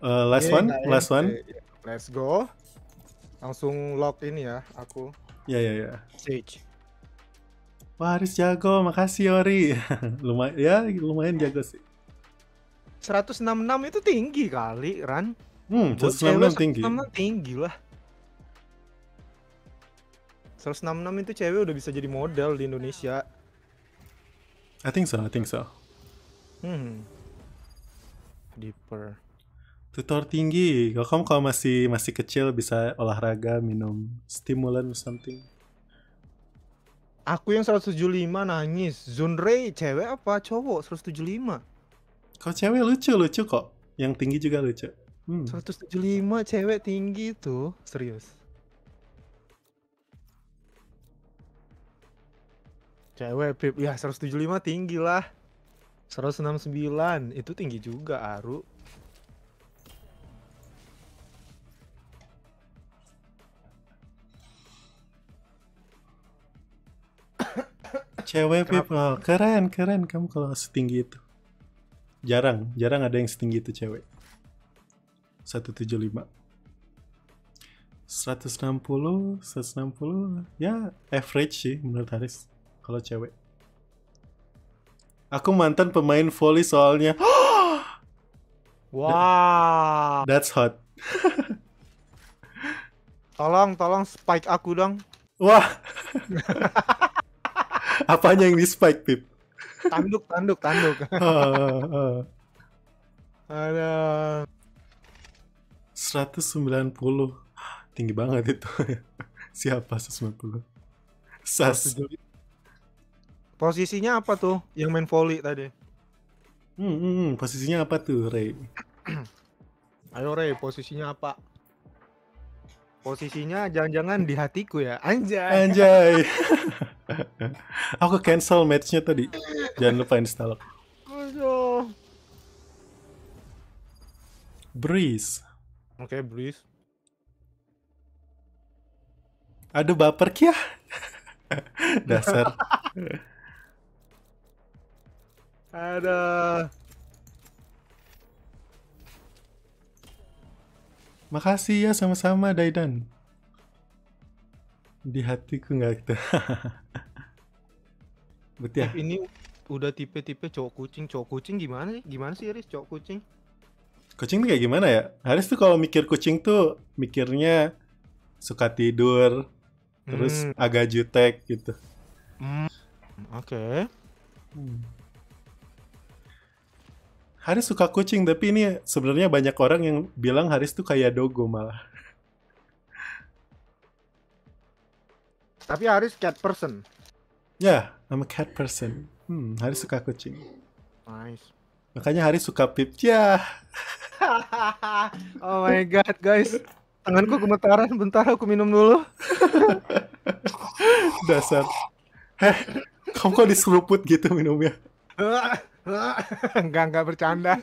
Uh, [laughs] last okay, one, nah, last ya, one. Ya, ya. Let's go. Langsung lock ini ya, aku. Ya yeah, ya yeah, ya. Yeah. Wah Haris jago, makasih Ori. lumayan, ya lumayan jago sih. 166 itu tinggi kali, Ran. Hmm, 166 tinggi. 166 tinggi lah. 166 itu cewek udah bisa jadi model di Indonesia. I think so, I think so. Hmm. Deeper. Tutor tinggi, kalau kamu kalau masih masih kecil bisa olahraga, minum stimulan or something. Aku yang 175 nangis. Zunrei cewek apa cowok 175? Kalau cewek lucu lucu kok. Yang tinggi juga lucu. Hmm. 175 cewek tinggi tuh, serius. Cewek pip, ya 175 tinggi lah. 169 itu tinggi juga Aru. Cewek pip, oh, keren keren kamu kalau setinggi itu jarang jarang ada yang setinggi itu cewek 175 160 160 ya average sih menurut Haris kalau cewek aku mantan pemain volley soalnya [gasps] wow that's hot [laughs] tolong tolong spike aku dong wah [laughs] apanya yang di spike pip tanduk tanduk tanduk [laughs] ada seratus sembilan puluh, tinggi banget itu [laughs] siapa puluh? sas posisinya apa tuh yang main volley tadi hmm, hmm, hmm. posisinya apa tuh Ray [clears throat] ayo Ray posisinya apa Posisinya jangan-jangan di hatiku ya. Anjay. Anjay. [laughs] Aku cancel matchnya tadi. Jangan lupa install. Breeze. Oke, okay, Breeze. Aduh baper kia. [laughs] Dasar. Ada. Makasih ya sama-sama Daidan. Di hatiku nggak ada. [laughs] Betul. Ya. Eh, ini udah tipe-tipe cowok kucing, cowok kucing gimana sih? Gimana sih Aris cowok kucing? Kucing tuh kayak gimana ya? harus tuh kalau mikir kucing tuh mikirnya suka tidur, terus hmm. agak jutek gitu. Hmm. Oke. Okay. Hmm. Haris suka kucing tapi ini sebenarnya banyak orang yang bilang Haris tuh kayak dogo malah. Tapi Haris cat person. Ya, yeah, I'm a cat person. Hmm, Haris suka kucing. Nice. Makanya Haris suka pip. Ya. [laughs] oh my god, guys. Tanganku gemetaran, bentar aku minum dulu. [laughs] Dasar. Heh, kamu kok diseruput gitu minumnya? [laughs] enggak [laughs] enggak bercanda. [laughs]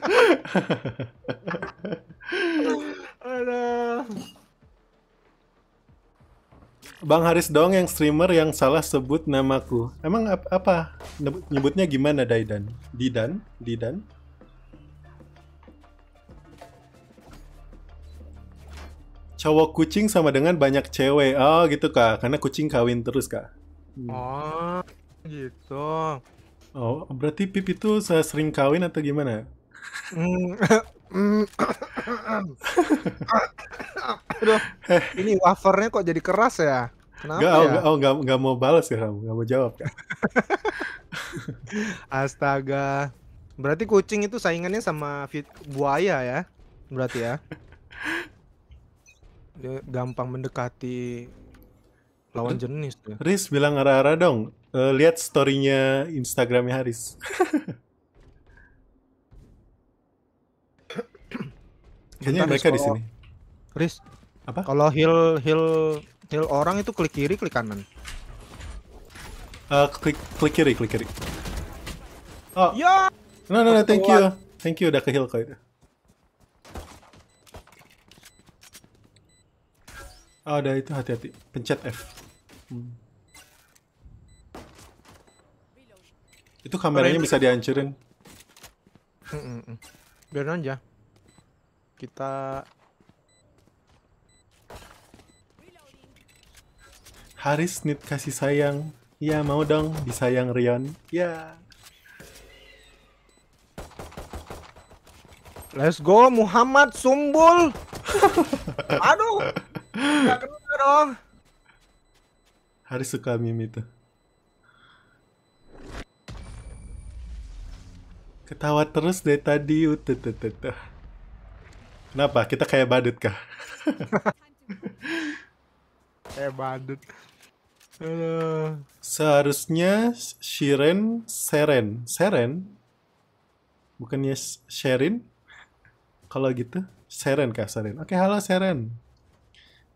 Bang Haris dong yang streamer yang salah sebut namaku. Emang ap apa? Nyebutnya gimana Daidan? Didan? Didan? Cowok kucing sama dengan banyak cewek. Oh gitu kak, karena kucing kawin terus kak. Hmm. Oh gitu. Oh, berarti Pip itu sering kawin atau gimana? Hmm. [coughs] Aduh, ini wafernya kok jadi keras ya? Kenapa gak, oh, ya? Oh, gak, gak mau balas ya kamu, gak mau jawab ya? [laughs] Astaga. Berarti kucing itu saingannya sama buaya ya? Berarti ya? [laughs] Dia gampang mendekati lawan jenis tuh. Riz bilang arah-arah dong. Uh, lihat storynya Instagramnya Haris. [coughs] Kayaknya mereka di sini. Riz, apa? Kalau heal heal heal orang itu klik kiri klik kanan. Uh, klik klik kiri klik kiri. Oh. Ya. No no no thank you. Thank you udah ke heal kau itu. Oh, ada itu hati-hati. Pencet F. Hmm. Itu kameranya bisa dihancurin. biar aja. Kita Haris need kasih sayang. ya mau dong disayang Rion. Ya. Let's go Muhammad Sumbul. [laughs] Aduh. Gak kena dong harus suka meme itu ketawa terus dari tadi utuh kenapa kita kayak badut kah [laughs] kayak badut [laughs] Seharusnya Shiren Seren. Seren? Bukannya Sherin? Kalau gitu, Seren kah Seren? Oke, halo Seren.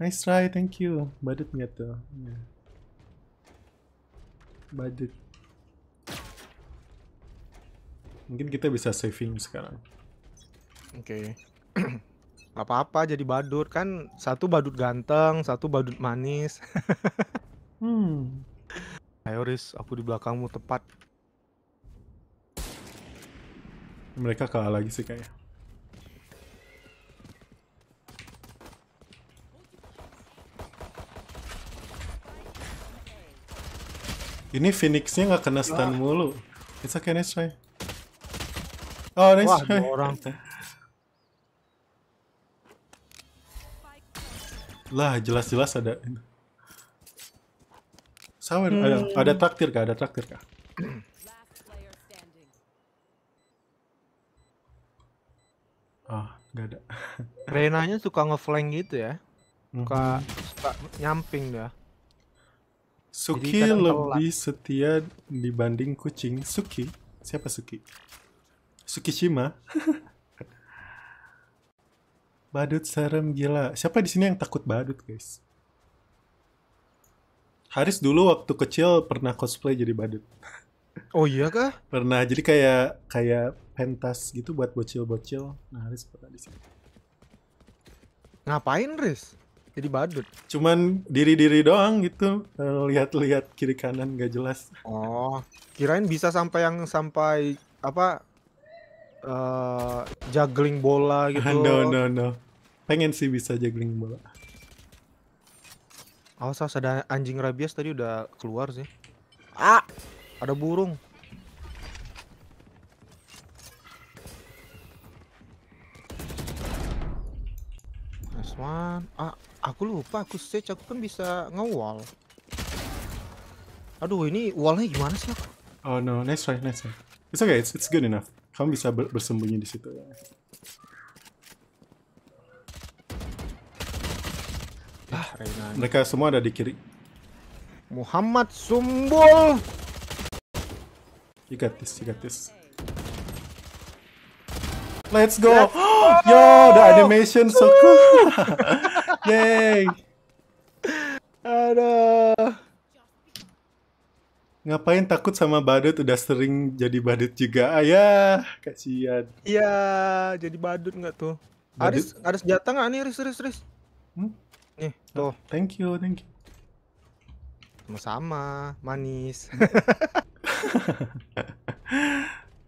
Nice try, thank you. Badut nggak tuh? Yeah budget mungkin kita bisa saving sekarang oke okay. [clears throat] apa-apa jadi badut kan satu badut ganteng satu badut manis [laughs] hmm ayo Riz aku di belakangmu tepat mereka kalah lagi sih kayak Ini Phoenixnya nggak kena stun mulu. It's okay, nice try. Oh, nice Wah, try. orang. lah, jelas-jelas ada. Sawer, hmm. ada, ada traktir kah? Ada traktir kah? Ah, oh, nggak ada. [laughs] Renanya suka ngeflank gitu ya. Suka, hmm. suka nyamping dah. Suki lebih setia dibanding kucing. Suki? Siapa Suki? Suki Shima. [laughs] badut serem gila. Siapa di sini yang takut badut, guys? Haris dulu waktu kecil pernah cosplay jadi badut. [laughs] Oh iya kah? Pernah. Jadi kayak kayak pentas gitu buat bocil-bocil. Nah, Haris pernah di sini. Ngapain, Riz? jadi badut cuman diri diri doang gitu eh, lihat-lihat kiri kanan gak jelas oh kirain bisa sampai yang sampai apa uh, juggling bola [laughs] gitu no no no pengen sih bisa juggling bola awas oh, ada anjing rabies tadi udah keluar sih ah ada burung one. Ah, Aku lupa aku stage aku kan bisa ngewall. Aduh ini wallnya gimana sih aku? Oh no, nice try, nice try. It's okay, it's, it's good enough. Kamu bisa ber bersembunyi di situ ya. Ah, mereka semua ada di kiri. Muhammad Sumbul. You got this, you got this. Let's go. Let's go. Yo, the animation so cool. [laughs] Yeay. Aduh. Ngapain takut sama badut udah sering jadi badut juga. Ayah, ya, kasihan. Iya, jadi badut enggak tuh? Badut? Aris, ada senjata nggak nih, ris ris ris? Hmm? Nih, tuh. Oh, thank you, thank you. Sama-sama, manis. [laughs]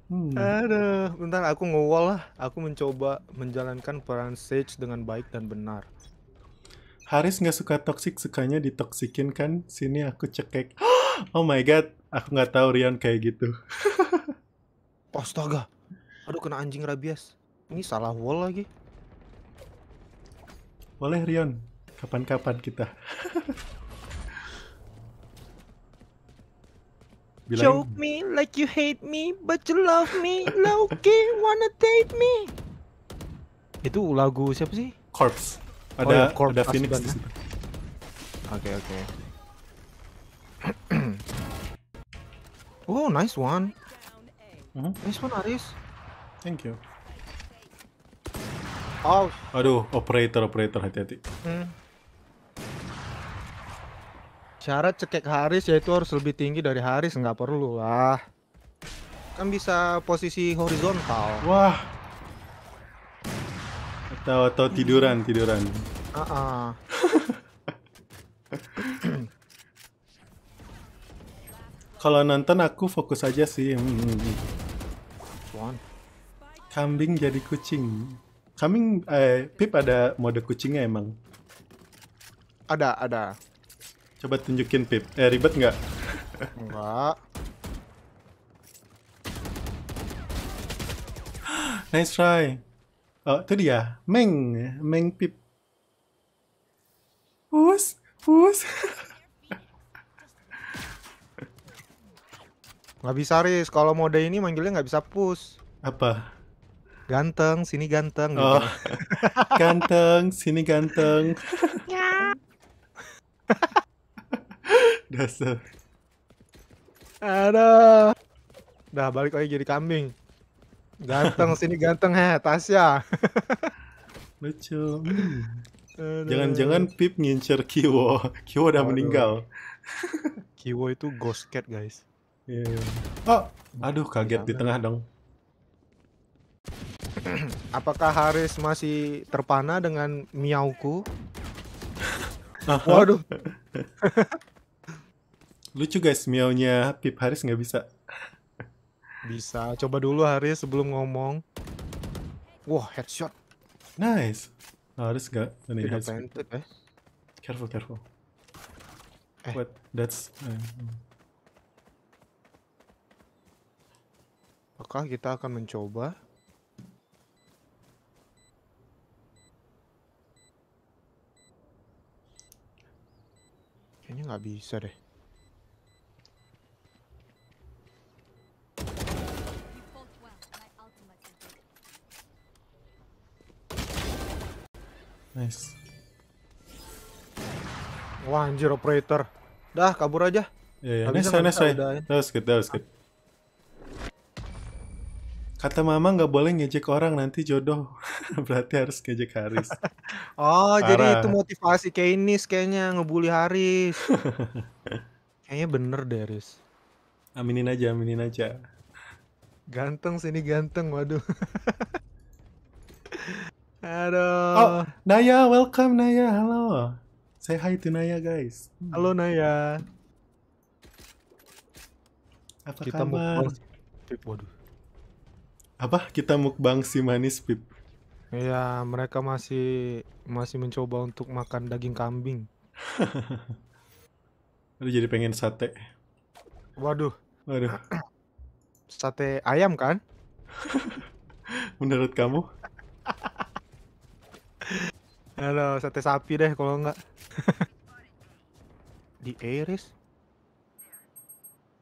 hmm. Aduh, bentar aku ngowol lah. Aku mencoba menjalankan peran Sage dengan baik dan benar. Haris nggak suka toksik, sukanya ditoksikin kan? Sini aku cekek. [gasps] Oh my god, aku nggak tahu Rion kayak gitu. [laughs] Astaga. Aduh kena anjing rabies. Ini salah wall lagi. Boleh Rion, kapan-kapan kita. [laughs] Bilang... me like you hate me, but you love me. Loki wanna date me. Itu lagu siapa sih? Corpse. Oh, ada oh, ya, ada Phoenix di Oke oke. Okay. [clears throat] oh nice one. Hmm? Nice one Aris. Thank you. Oh. Aduh, operator operator hati-hati. Hmm. Syarat cekek Haris yaitu harus lebih tinggi dari Haris nggak perlu lah. Kan bisa posisi horizontal. Wah, Tahu tahu tiduran tiduran. Uh -uh. Kalau nonton aku fokus aja sih. Hmm. hmm, hmm. Kambing jadi kucing. Kambing eh Pip ada mode kucingnya emang. Ada ada. Coba tunjukin Pip. Eh ribet nggak? Enggak. [gasps] nice try. Oh, itu dia. Meng. Meng Pip. Pus. Pus. Gak bisa, Riz. Kalau mode ini manggilnya nggak bisa Pus. Apa? Ganteng, sini ganteng. Gitu. Oh. [laughs] ganteng, sini ganteng. [laughs] Dasar. Ada. Dah balik lagi jadi kambing. Ganteng sini ganteng heh Tasya. [laughs] Lucu. Jangan-jangan Pip ngincer Kiwo. Kiwo udah meninggal. [laughs] Kiwo itu ghost cat guys. Yeah. Oh, aduh kaget di tengah dong. [clears throat] Apakah Haris masih terpana dengan miauku? [laughs] Waduh. Lucu guys, miaunya Pip Haris nggak bisa. Bisa. Coba dulu hari sebelum ngomong. Wah, headshot. Nice. Nah, Haris gak ini Tidak headshot. Pented, eh. Careful, careful. Eh. What? That's... Uh, Apakah kita akan mencoba? Kayaknya nggak bisa deh. Nice. Wah anjir operator. Dah kabur aja. Iya, iya. Ya iya. nice nice. nice. Terus kita, terus kita. Kata mama nggak boleh ngejek orang nanti jodoh. [laughs] Berarti harus ngejek Haris. [laughs] oh, Parah. jadi itu motivasi kayak ini, kayaknya ngebully Haris. [laughs] kayaknya bener deh, Haris. Aminin aja, aminin aja. Ganteng sini ganteng, waduh. Aduh. Oh, Naya, welcome Naya. Halo. Say hi to Naya, guys. Halo Naya. Apa kita kabar? Waduh. Apa? Kita mukbang si manis Pip. Iya, mereka masih masih mencoba untuk makan daging kambing. [laughs] Aduh, jadi pengen sate. Waduh. Waduh. [clears throat] sate ayam kan? [laughs] Menurut kamu? Halo, sate sapi deh kalau enggak. [laughs] Di Ares.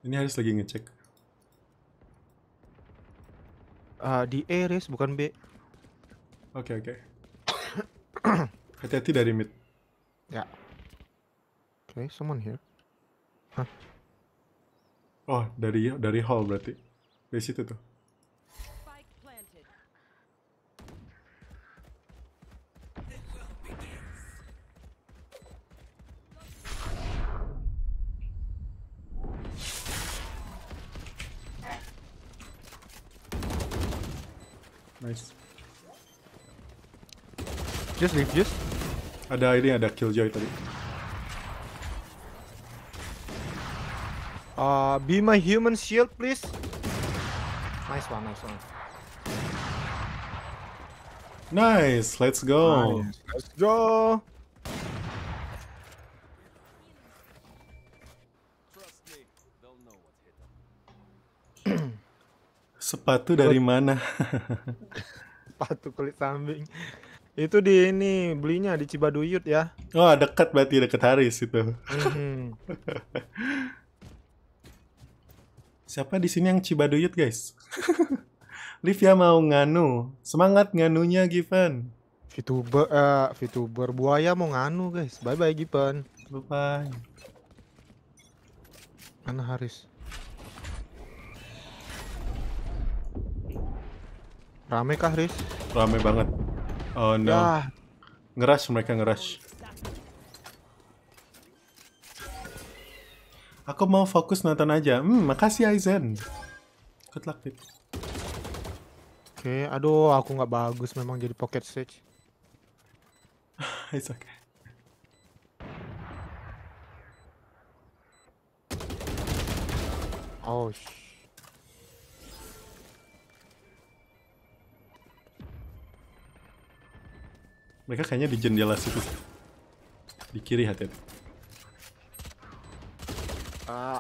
Ini harus lagi ngecek. Uh, di Ares bukan B. Oke, okay, oke. Okay. [coughs] Hati-hati dari mid. Ya. Oke, okay, someone here. Hah. Oh, dari dari hall berarti. Dari situ tuh. Nice. Just leave, just. Ada ini ada killjoy tadi. Uh, be my human shield, please. Nice one, nice one. Nice, let's go. Nice. Let's go. Patu dari mana? [laughs] Patu kulit kambing. Itu di ini belinya di Cibaduyut ya. Oh, dekat berarti dekat Haris itu. Mm-hmm. [laughs] Siapa di sini yang Cibaduyut, guys? [laughs] Livia mau nganu. Semangat nganunya Given. Vtuber uh, Vtuber buaya mau nganu, guys. Bye bye Given. Bye bye. Mana Haris? Rame kah, Riz? Rame banget. Oh no. Ah. Ya. Ngeras mereka ngeras. Aku mau fokus nonton aja. Hmm, makasih Aizen. Good luck, Oke, okay. aduh aku nggak bagus memang jadi pocket stage. [laughs] It's okay. Oh shit. Mereka kayaknya di jendela situ. Di kiri hati-hati. Ah.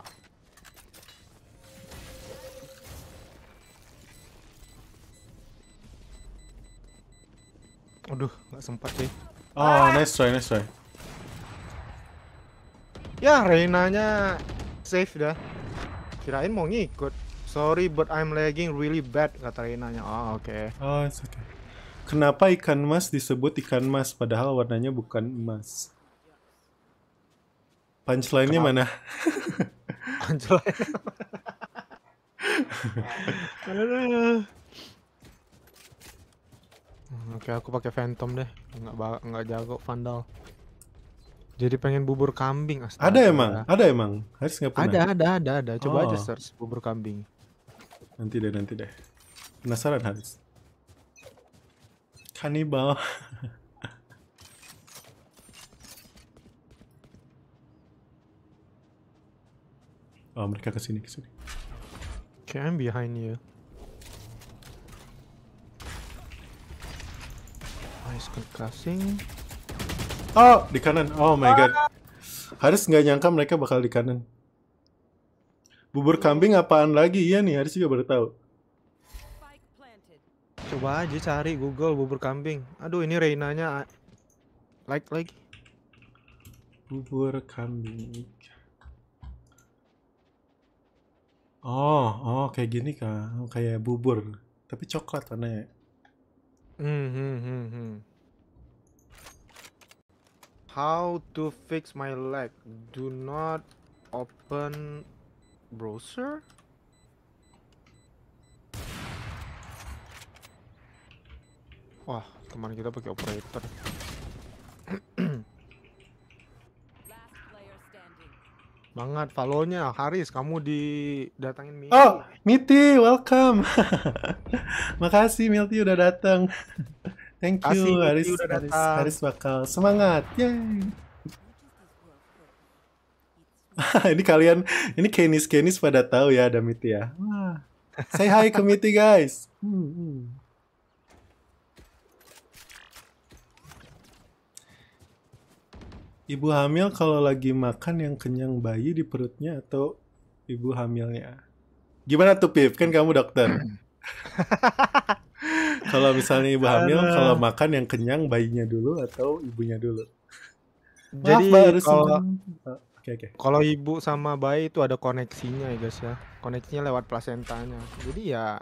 Aduh, nggak sempat sih. Oh, ah. nice try, nice try. Ya, Reina-nya safe dah. Kirain mau ngikut. Sorry, but I'm lagging really bad, kata Reina-nya. Oh, oke. Okay. Oh, it's okay. Kenapa ikan mas disebut ikan mas padahal warnanya bukan emas? Punchline-nya mana? [laughs] Punchline. [laughs] Oke, aku pakai Phantom deh. Nggak enggak jago Vandal. Jadi pengen bubur kambing. Astaga. Ada emang, ada emang. Harus nggak pernah. Ada, ada, ada, ada. Coba oh. aja search bubur kambing. Nanti deh, nanti deh. Penasaran harus. Kanibal. [laughs] oh, mereka kesini kesini. Okay, I'm behind you. Nice concussing. Oh, di kanan. Oh my ah. god. Haris nggak nyangka mereka bakal di kanan. Bubur kambing apaan lagi? Iya nih, Haris juga baru tahu. Coba aja cari Google bubur kambing. Aduh ini Reinanya like like. Bubur kambing. Oh, oh kayak gini kah? Oh, kayak bubur, tapi coklat warnanya. Hmm, hmm, hmm, hmm. How to fix my leg? Do not open browser? Wah, teman kita pakai operator. Banget follow-nya Haris, kamu didatangin Miti. Oh, Miti, welcome. [laughs] Makasih Milti udah datang. Thank you Kasih, Haris, udah Haris, datang. Haris bakal semangat. Yay. [laughs] ini kalian ini kenis kenis pada tahu ya ada Miti ya. Wah. Say hi ke Miti guys. Hmm, hmm. Ibu hamil kalau lagi makan yang kenyang bayi di perutnya atau ibu hamilnya? Gimana tuh Pip? Kan kamu dokter. [laughs] kalau misalnya ibu hamil, Aduh. kalau makan yang kenyang bayinya dulu atau ibunya dulu? Jadi Maaf, kalau okay, oh, okay. kalau ibu sama bayi itu ada koneksinya ya guys ya. Koneksinya lewat plasentanya. Jadi ya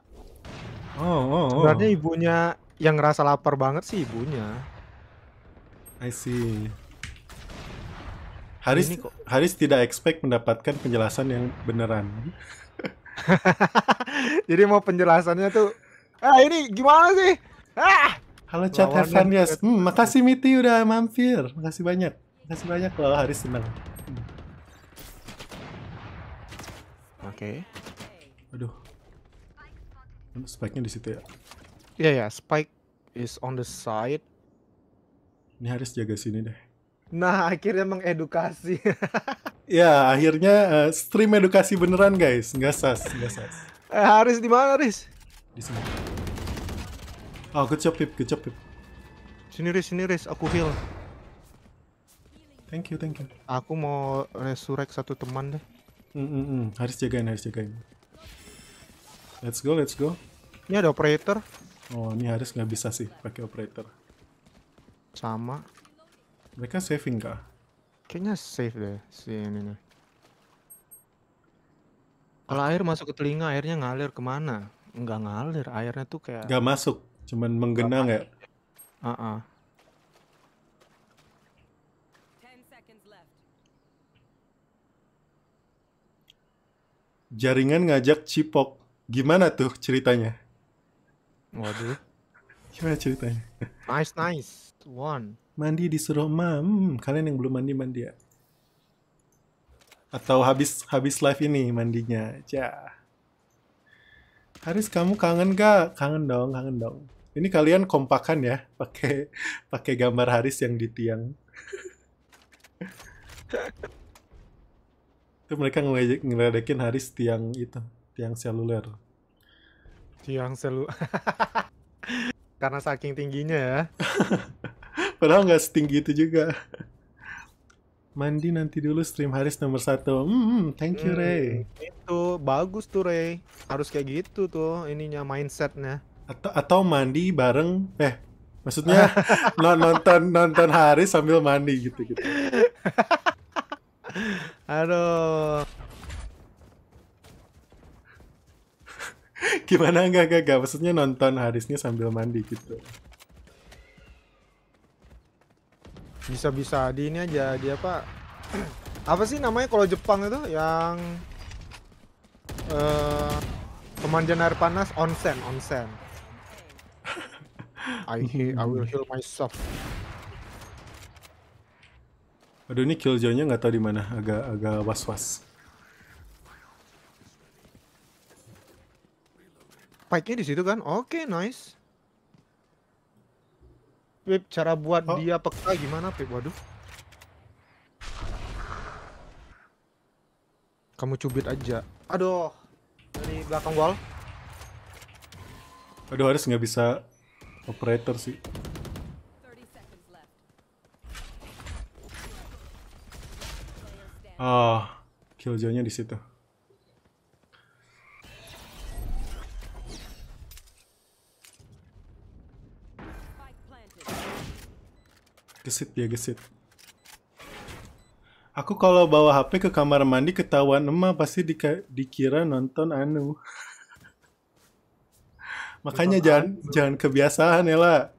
Oh, oh, oh. Sebenarnya ibunya yang ngerasa lapar banget sih ibunya. I see. Haris ini kok. Haris tidak expect mendapatkan penjelasan yang beneran. [laughs] Jadi mau penjelasannya tuh, ah ini gimana sih? Ah. Halo chat Heaven yes. Hmm, makasih Miti udah mampir. Makasih banyak. Makasih banyak loh Haris senang. Hmm. Oke. Okay. Aduh. Spike-nya di situ ya. Iya yeah, ya, yeah. Spike is on the side. Ini Haris jaga sini deh. Nah, akhirnya mengedukasi. [laughs] ya, akhirnya uh, stream edukasi beneran, guys. Nggak sas, nggak sas. Eh, Haris di mana, Haris? Di sini. Oh, good job Pip, good job Pip. Sini, Riz, sini, Riz. Aku heal. Thank you, thank you. Aku mau resurrect satu teman deh. Mm -mm -mm. Harus jagain, harus jagain. Let's go, let's go. Ini ada operator. Oh, ini harus nggak bisa sih pakai operator. Sama. Mereka saving kah? Kayaknya safe deh si ini nih. Kalau air masuk ke telinga, airnya ngalir kemana? Enggak ngalir, airnya tuh kayak... Nggak masuk, cuman menggenang ya? Ah, uh -uh. Jaringan ngajak cipok. Gimana tuh ceritanya? Waduh. Gimana ceritanya? Nice, nice. One mandi disuruh mam. Kalian yang belum mandi mandi ya. Atau habis habis live ini mandinya. Ya. Haris kamu kangen gak? Kangen dong, kangen dong. Ini kalian kompakan ya, pakai pakai gambar Haris yang di tiang. [laughs] itu mereka ngeledek, ngeledekin Haris tiang itu, tiang seluler. Tiang seluler [laughs] Karena saking tingginya ya. [laughs] Padahal nggak setinggi itu juga. Mandi nanti dulu stream Haris nomor satu. Hmm, thank you hmm, Ray. itu bagus tuh Ray. Harus kayak gitu tuh ininya mindsetnya. Atau atau mandi bareng. Eh, maksudnya [laughs] nonton nonton Haris sambil mandi gitu gitu. [laughs] Aduh. Gimana enggak enggak enggak maksudnya nonton Harisnya sambil mandi gitu. bisa-bisa di ini aja dia apa [clears throat] apa sih namanya kalau Jepang itu yang uh, pemandian air panas onsen onsen [laughs] I I will heal myself aduh ini zone nya nggak tahu di mana agak agak was was Pike-nya di situ kan oke okay, nice Pip, cara buat oh. dia peka gimana Pip? Waduh. Kamu cubit aja. Aduh. Dari belakang wall. Aduh, harus nggak bisa operator sih. Ah, oh, di situ. Gesit dia, gesit. Aku kalau bawa HP ke kamar mandi ketahuan emak pasti di dikira nonton anu. [laughs] Makanya jangan anu. jangan kebiasaan lah.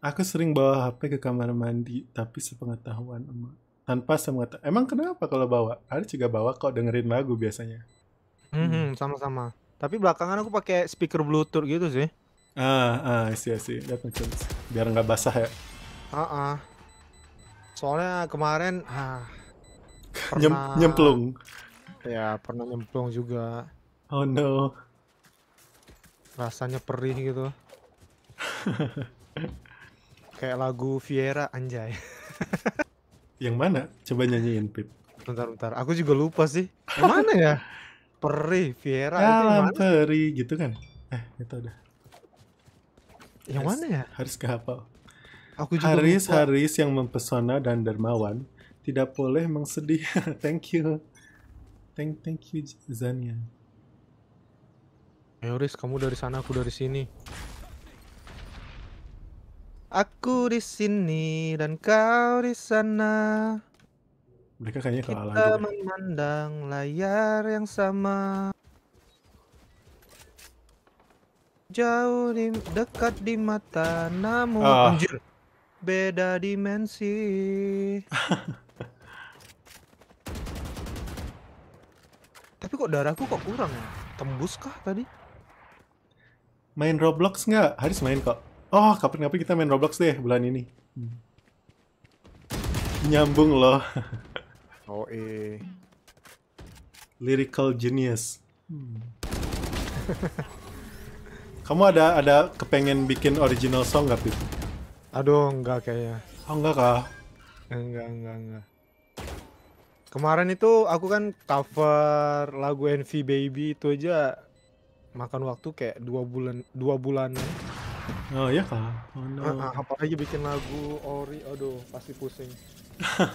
Aku sering bawa HP ke kamar mandi tapi sepengetahuan emak. Tanpa semata. Emang kenapa kalau bawa? Ada juga bawa kok dengerin lagu biasanya. Hmm, hmm sama-sama. Tapi belakangan aku pakai speaker Bluetooth gitu sih. Ah, ah, I see, I see. That makes sense. Biar nggak basah ya. Ah, uh soalnya kemarin ah, pernah... Nyem nyemplung. Ya, pernah nyemplung juga. Oh no. Rasanya perih gitu. [laughs] Kayak lagu Viera anjay. [laughs] Yang mana? Coba nyanyiin Pip. Bentar, bentar. Aku juga lupa sih. Yang mana ya? [laughs] Perih, Viera. itu yang mana? perih gitu kan. Eh, itu udah. Yang mana ya? Haris kehafal. Aku juga Haris lupa. Haris yang mempesona dan dermawan tidak boleh mengsedih. [laughs] thank you. Thank thank you Zania. Ayo Riz, kamu dari sana, aku dari sini. Aku di sini dan kau di sana. Mereka kayaknya Kita ya. memandang layar yang sama. Jauh di dekat di mata namun oh. anjir. Beda dimensi. [laughs] Tapi kok darahku kok kurang ya? Tembus kah tadi? Main Roblox nggak? Harus main kok. Oh, kapan-kapan kita main Roblox deh bulan ini. Hmm. Nyambung loh. [laughs] oh eh. Lyrical genius. Hmm. [laughs] Kamu ada ada kepengen bikin original song gak Pip? Aduh, enggak kayaknya. Oh, enggak kah? Enggak, enggak, enggak. Kemarin itu aku kan cover lagu NV Baby itu aja makan waktu kayak dua bulan dua bulan. Oh iya kah? Oh, no. Nah, apa apalagi bikin lagu ori, aduh pasti pusing. [laughs]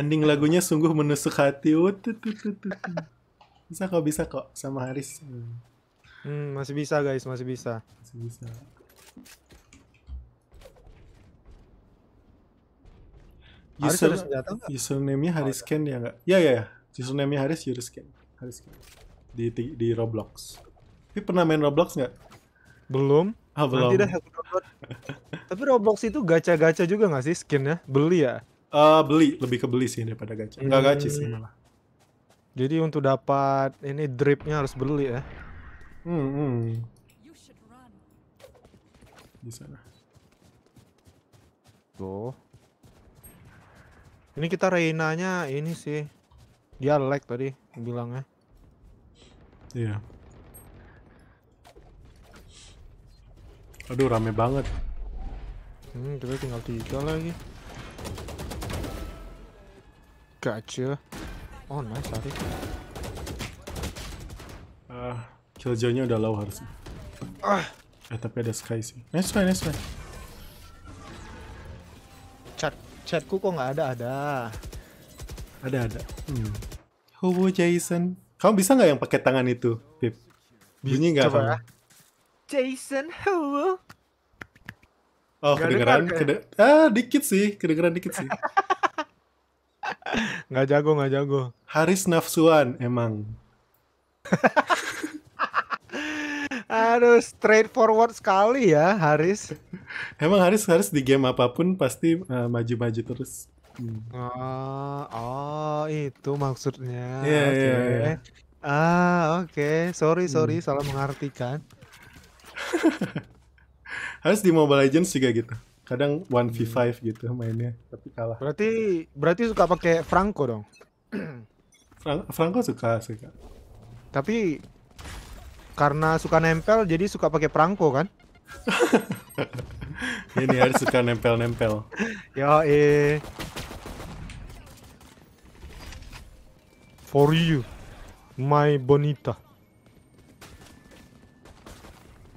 Ending lagunya sungguh menusuk hati bisa kok bisa kok sama Haris hmm. hmm masih bisa guys masih bisa masih bisa User, username-nya oh, Haris Ken ya nggak? Ya ya ya. Username-nya Haris Haris Ken. Haris Ken. Di, di di Roblox. Tapi pernah main Roblox nggak? Belum. Ah, belum. [laughs] Tapi Roblox itu gacha-gacha juga nggak sih skinnya? Beli ya? Uh, beli, lebih ke beli sih daripada gacha. Nggak hmm. gacha sih hmm. malah. Jadi untuk dapat ini dripnya harus beli ya. Hmm. hmm. Di sana. Tuh. Ini kita Reina-nya ini sih. Dia lag tadi bilangnya. Iya. Yeah. Aduh rame banget. Hmm, kita tinggal tiga lagi. Gotcha. Oh nice Arif. Ah, killjoy udah low harusnya. Ah. Eh tapi ada sky sih. Nice man, nice man. Chat, chatku kok nggak ada ada. Ada ada. Hmm. Hobo Jason. Kamu bisa nggak yang pakai tangan itu, Pip? Bunyi nggak apa? Jason Hobo. Oh, gak kedengeran, ah, dikit sih, kedengeran dikit sih. [laughs] nggak jago, nggak jago. Haris nafsuan emang. Aduh, straightforward sekali ya Haris. Emang Haris Haris di game apapun pasti eh, maju-maju uh, terus. Hmm. Oh, oh itu maksudnya. Iya, yeah, okay. Iya. yeah, yeah. Ah, oke. Okay. Sorry, sorry, hmm. salah mengartikan. [laughs] Haris di Mobile Legends juga gitu kadang one v hmm. five gitu mainnya tapi kalah berarti berarti suka pakai Franco dong [clears throat] Frank, Franco suka suka tapi karena suka nempel jadi suka pakai Franco kan [laughs] ini harus suka nempel-nempel [laughs] ya eh for you my bonita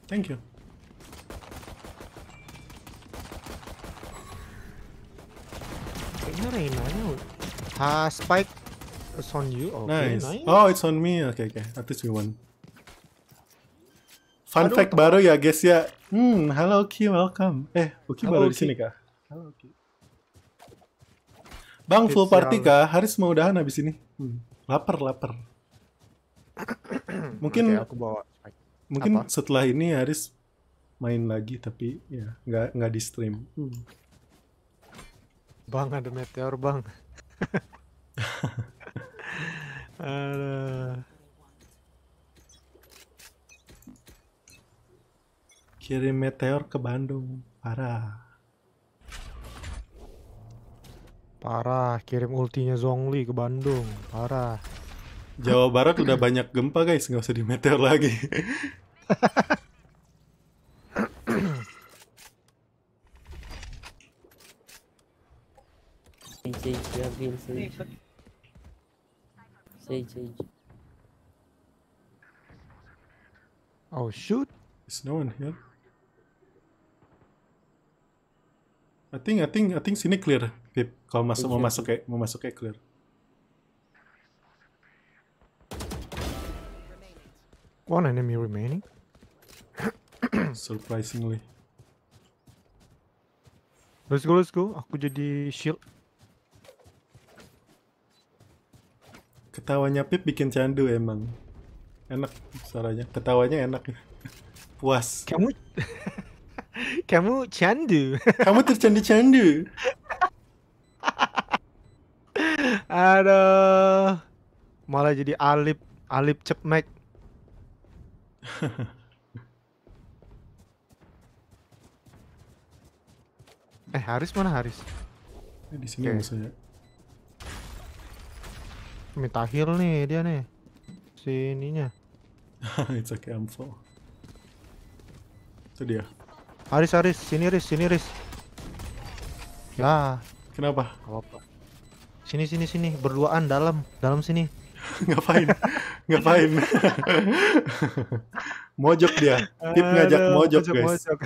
thank you harusnya Reina nya ha spike it's on you okay, nice. nice oh it's on me oke okay, oke okay. at least we won fun Aduh, fact tau. baru ya guys ya hmm hello Uki welcome eh Uki oh, baru di sini kah halo Uki Bang, full party kah? Haris mau udahan habis ini. Hmm. laper. laper. [coughs] mungkin okay, aku bawa. Mungkin Apa? setelah ini Haris main lagi tapi ya nggak nggak di stream. Hmm. Bang ada meteor bang. [laughs] Kirim meteor ke Bandung, parah. Parah, kirim ultinya Zhongli ke Bandung, parah. Jawa Barat udah banyak gempa guys, nggak usah di meteor lagi. [laughs] मेरा iya, game Oh shoot! It's no one here. I think I think I think sini clear. Pip, kalau masuk mau iya. masuk kayak mau masuk kayak clear. One enemy remaining. [coughs] Surprisingly. Let's go, let's go. Aku jadi shield. Ketawanya Pip bikin candu emang. Enak suaranya. Ketawanya enak. Puas. Kamu [laughs] Kamu candu. Kamu tercandu-candu. Aduh. Malah jadi alip alip cepmek. [laughs] eh Haris mana Haris? Eh, di sini okay. musuhnya minta heal nih dia nih sininya ininya [laughs] it's okay I'm itu dia Aris Aris sini Aris sini Aris ya kenapa apa sini sini sini berduaan dalam dalam sini [laughs] ngapain ngapain [laughs] mojok dia tip ngajak mojok, mojok guys mojok.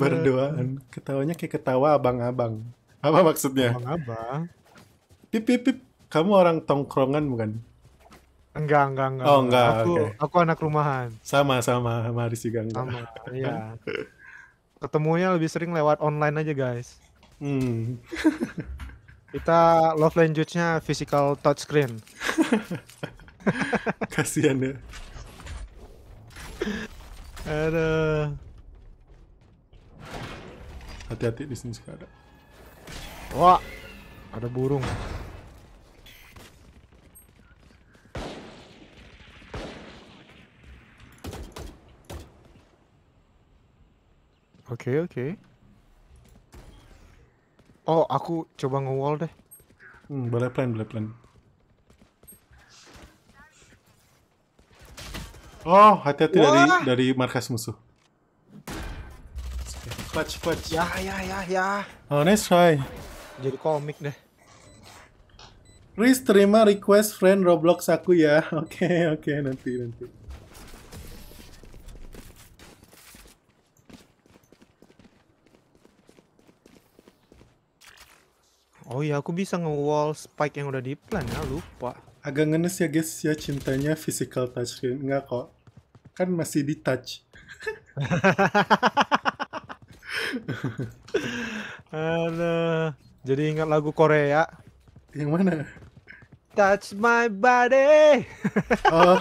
berduaan ketawanya kayak ketawa abang-abang apa maksudnya? Ngomong apa? Pip, pip, pip. Kamu orang tongkrongan bukan? Enggak, enggak, enggak. Oh, enggak. Aku, okay. aku anak rumahan. Sama, sama. Sama Aris juga enggak. Sama, iya. [laughs] Ketemunya lebih sering lewat online aja, guys. Hmm. Kita love language-nya physical screen. [laughs] Kasihan ya. Aduh. Hati-hati di sini sekarang. Wah, ada burung. Oke, okay, oke. Okay. Oh, aku coba nge-wall deh. Hmm, boleh plan, boleh plan. Oh, hati-hati dari dari markas musuh. Clutch, clutch. Ya, ya, ya, ya. Oh, nice try jadi komik deh Riz terima request friend Roblox aku ya. [laughs] Oke, okay, oke okay, nanti nanti. Oh iya, aku bisa nge-wall spike yang udah di-plan ya, lupa. Agak ngenes ya guys ya cintanya physical touch. Enggak kok. Kan masih di-touch. [laughs] Aduh. Jadi ingat lagu Korea. Yang mana? Touch my body. Oh.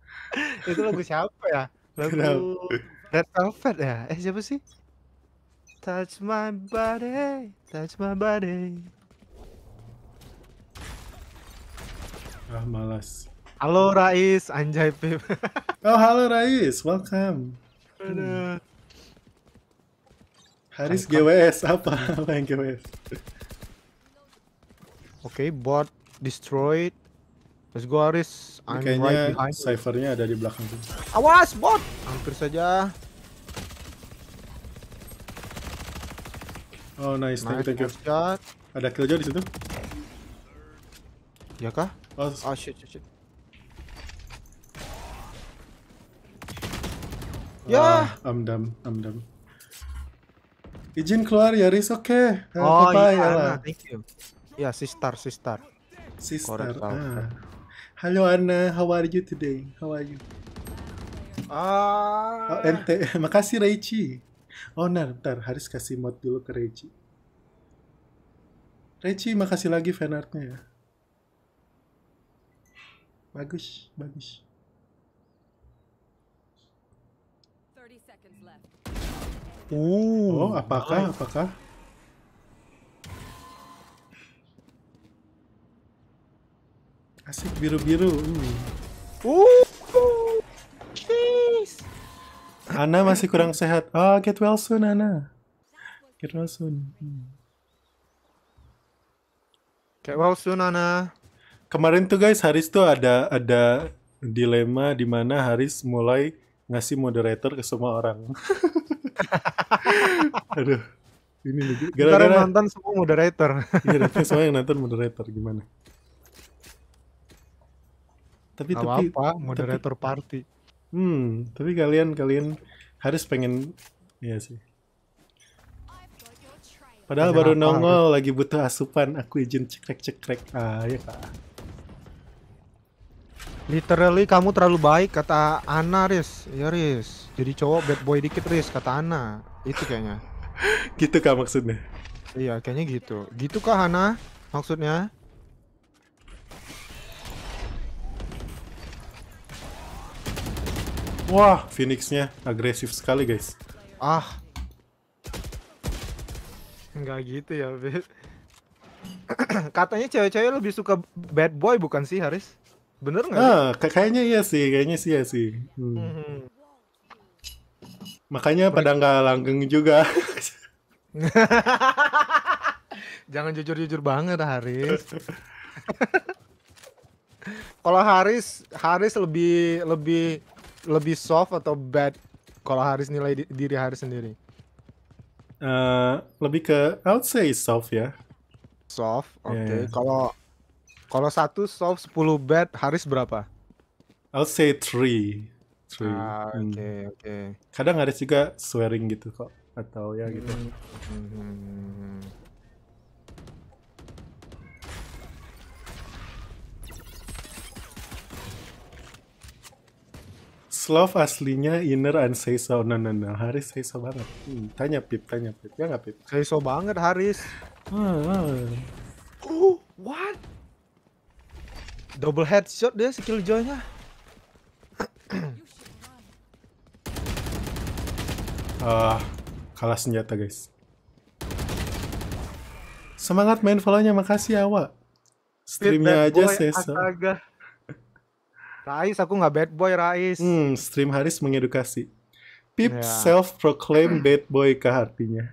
[laughs] itu lagu siapa ya? Lagu Kenapa? Red Velvet ya? Eh siapa sih? Touch my body, touch my body. Ah malas. Halo Rais, anjay Pip. [laughs] oh halo Rais, welcome. Aduh. Hmm. Haris GWS apa? [laughs] apa yang GWS? Oke, okay, bot destroyed. Let's go Haris. I'm Kayaknya right Cyphernya ada di belakang tuh. Awas bot. Hampir saja. Oh nice, thank you, thank you. Shot. Ada kill di situ? Ya kah? Oh, oh shit, shit, shit. Ya. Yeah. Uh, I'm dumb, I'm dumb. Izin keluar ya, Riz. Oke. Okay. Eh, oh, Papa, iya, Anna. Ya, thank you. Ya, sister, sister. Sister. ah. Halo Anna, how are you today? How are you? Ah. Oh, ente. [laughs] Makasih Reichi. Oh, ntar, ntar harus kasih mod dulu ke Reichi. Reichi, makasih lagi fanartnya ya. Bagus, bagus. Uh, oh, apakah, nice. apakah? Asik biru-biru. Uh. Uh. Jeez. Ana masih kurang sehat. Oh, get well soon, Ana. Get well soon. Hmm. Get well soon, Ana. Kemarin tuh guys, Haris tuh ada ada dilema di mana Haris mulai ngasih moderator ke semua orang. [laughs] [laughs] Aduh. Ini nih. Gara-gara yang nonton semua moderator. Iya, semua yang nonton moderator gimana? Tapi Gak tapi apa, moderator tapi, party. Hmm, tapi kalian kalian harus pengen ya sih. Padahal baru nongol lagi butuh asupan, aku izin cekrek-cekrek. Ah, ya kak. Literally kamu terlalu baik kata Ana Riz. Ya Riz, jadi cowok bad boy dikit Riz kata Ana. Itu kayaknya. [laughs] gitu kah maksudnya? Iya, kayaknya gitu. Gitu kah Ana? maksudnya? Wah, Phoenixnya agresif sekali guys. Ah. Enggak gitu ya, [clears throat] Katanya cewek-cewek lebih suka bad boy bukan sih, Haris? Bener nggak? Ah, kayaknya iya sih, kayaknya sih iya sih. Hmm. Hmm. Makanya Mereka... pada nggak langgeng juga. [laughs] Jangan jujur-jujur banget Haris. [laughs] kalau Haris, Haris lebih lebih lebih soft atau bad kalau Haris nilai di, diri Haris sendiri? Uh, lebih ke I would say soft ya. Soft, iya, oke. Okay. Iya. yeah. Kalau kalau satu soft 10 bet, Haris berapa? I'll say three. Three. Ah, oke, hmm. oke. Okay. Kadang Haris juga swearing gitu kok atau ya gitu. Hmm. hmm, hmm, hmm. aslinya inner and say so. No, no, no. Haris say so banget. Hmm, tanya Pip, tanya Pip. Ya nggak Pip? Say so banget Haris. Hmm. Oh, what? Double headshot dia skill joynya. Ah, uh, kalah senjata guys. Semangat main follow-nya, makasih Awa. Streamnya aja sesa. [laughs] Rais, aku nggak bad boy Rais. Hmm, stream Haris mengedukasi. Pip yeah. self proclaim bad boy kah artinya?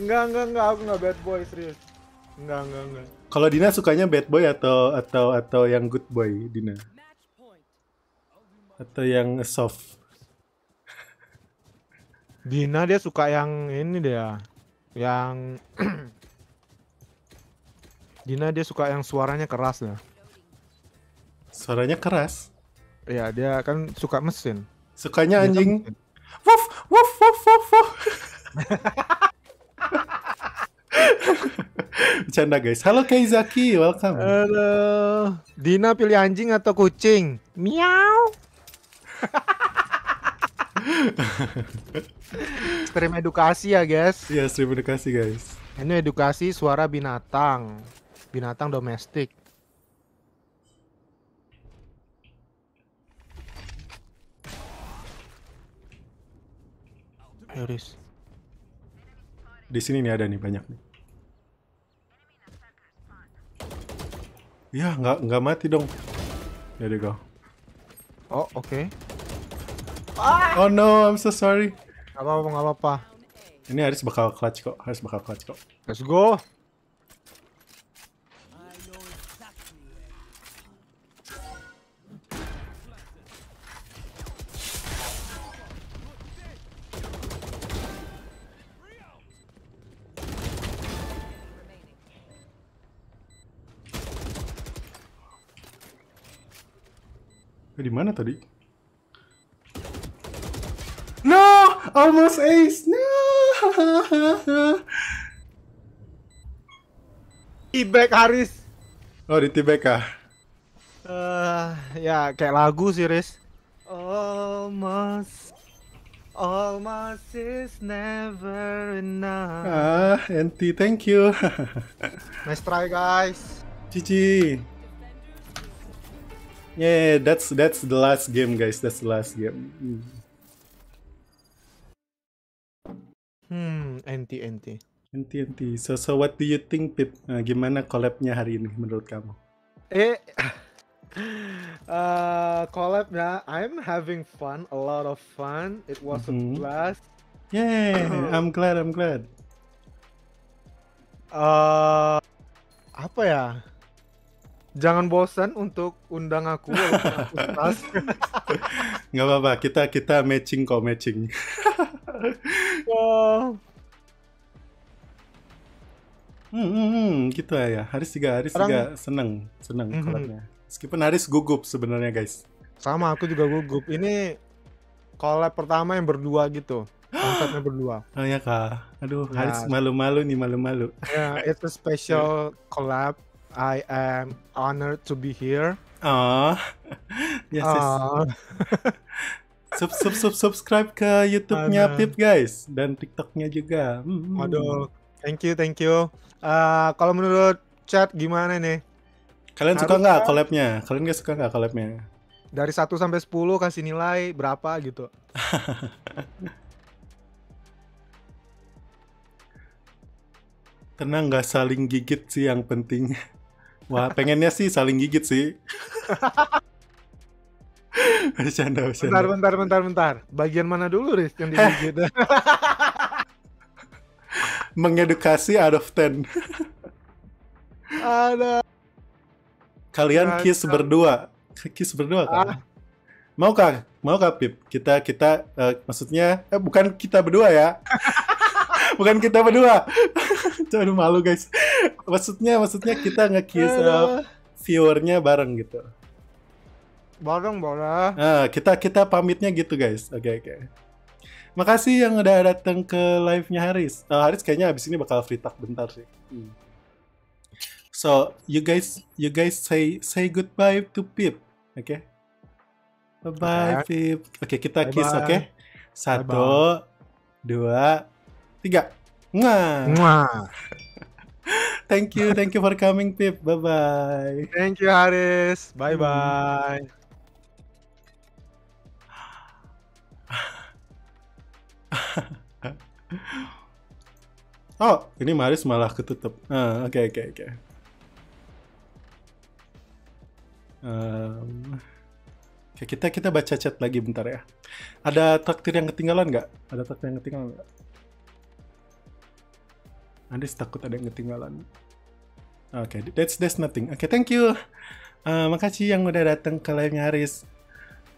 enggak, [laughs] enggak, enggak, aku nggak bad boy serius. Enggak, enggak, enggak. Kalau Dina sukanya bad boy atau atau atau yang good boy Dina? Atau yang soft? Dina dia suka yang ini dia, yang [clears throat] Dina dia suka yang suaranya keras ya. Suaranya keras? Iya dia kan suka mesin. Sukanya kan anjing. Woof woof woof woof [laughs] [laughs] Bercanda guys. Halo Keizaki, welcome. Halo. Dina pilih anjing atau kucing? Miau. [laughs] stream edukasi ya guys. Iya stream edukasi guys. Ini edukasi suara binatang, binatang domestik. Iris. Di sini nih ada nih banyak nih. Ya nggak nggak mati dong. Ya deh go. Oh oke. Okay. Ah! Oh no, I'm so sorry. Gak apa-apa, gak apa-apa. Ini harus bakal clutch kok, harus bakal clutch kok. Let's go. di mana tadi? No, almost ace. No. [laughs] Tibek Haris. Oh, di Tibek ah. Uh, eh, ya kayak lagu sih, Riz. Almost Almost is never enough. Ah, Enti, thank you. [laughs] nice try, guys. Cici. Yeah, that's that's the last game, guys. That's the last game. Hmm, NT NT. NT NT. So so what do you think, Pip? Uh, gimana collabnya hari ini menurut kamu? Eh, [laughs] uh, collabnya, I'm having fun, a lot of fun. It was mm -hmm. a mm-hmm. blast. Yeah, I'm glad, I'm glad. Uh, apa ya? jangan bosan untuk undang aku [laughs] nggak apa-apa kita kita matching kok matching wow. [laughs] Ya. hmm, hmm, hmm, gitu ya, ya Haris juga Haris Orang... juga seneng seneng mm -hmm. meskipun Haris gugup sebenarnya guys sama aku juga gugup ini collab pertama yang berdua gitu konsepnya berdua. [gasps] Oh ya kak, aduh ya. Haris malu-malu nih malu-malu. Ya, itu special [laughs] collab I am honored to be here. Oh, [laughs] yes, oh. yes. [laughs] sub sub sub subscribe ke YouTube-nya Pip guys dan TikTok-nya juga. Hmm. Aduh, thank you thank you. Uh, kalau menurut chat gimana nih? Kalian Harus suka nggak collab-nya? Kalian gak suka nggak collab-nya? Dari 1 sampai 10 kasih nilai berapa gitu? Tenang [laughs] nggak saling gigit sih yang penting. Wah, pengennya sih saling gigit sih. [laughs] bercanda, bercanda. Bentar, bentar, bentar, bentar. Bagian mana dulu, Riz, yang eh. digigit? [laughs] Mengedukasi out of ten. Ada. Kalian Ada. kiss berdua. Kiss berdua kan? Ah. Mau kak? Mau kak Pip? Kita kita uh, maksudnya eh bukan kita berdua ya. [laughs] bukan kita berdua. [laughs] Aduh malu guys. Maksudnya maksudnya kita nge-kiss uh, viewernya bareng gitu. Bareng boleh. Nah, kita kita pamitnya gitu guys. Oke okay, oke. Okay. Makasih yang udah datang ke live-nya Haris. Uh, Haris kayaknya abis ini bakal free talk bentar sih. Hmm. So you guys you guys say say goodbye to Pip, oke? Okay? Bye bye Pip. Oke okay, kita bye kiss, oke? Okay? Satu, bye -bye. dua, tiga. Mwah. [laughs] thank you, thank you for coming, Pip. Bye bye. Thank you, Haris. Bye bye. Hmm. oh, ini Maris malah ketutup. Ah, oke, oke, oke. Oke, kita kita baca chat lagi bentar ya. Ada traktir yang ketinggalan nggak? Ada traktir yang ketinggalan nggak? Andres takut ada yang ketinggalan. Oke, okay, that's that's nothing. Oke, okay, thank you. Uh, makasih yang udah datang ke live-nya Haris.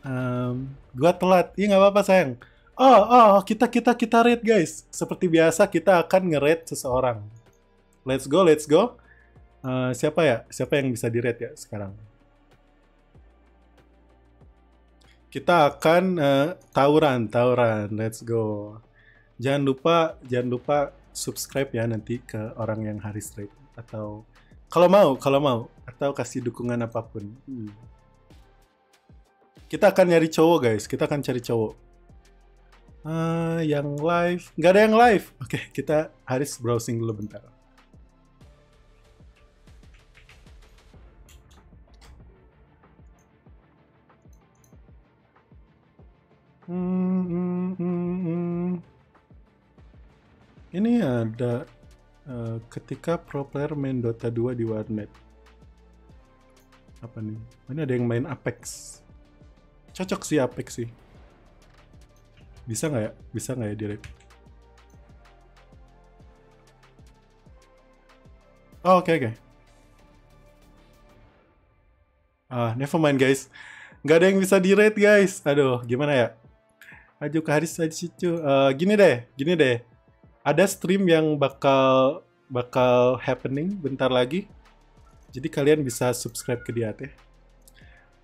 Um, gua telat. Iya nggak apa-apa sayang. Oh, oh, kita kita kita rate guys. Seperti biasa kita akan ngerate seseorang. Let's go, let's go. Uh, siapa ya? Siapa yang bisa di rate ya sekarang? Kita akan uh, tawuran, tawuran. Let's go. Jangan lupa, jangan lupa subscribe ya nanti ke orang yang hari straight atau kalau mau kalau mau atau kasih dukungan apapun hmm. kita akan nyari cowok guys kita akan cari cowok uh, yang live nggak ada yang live oke okay, kita harus browsing dulu bentar hmm, hmm, hmm. hmm ini ada uh, ketika pro player main Dota 2 di warnet apa nih ini ada yang main Apex cocok sih Apex sih bisa nggak ya bisa nggak ya direct oh, oke okay, oke okay. ah never mind guys nggak ada yang bisa di rate guys aduh gimana ya Aduh ke hari situ. uh, eh, gini deh gini deh ada stream yang bakal bakal happening bentar lagi. Jadi kalian bisa subscribe ke dia teh.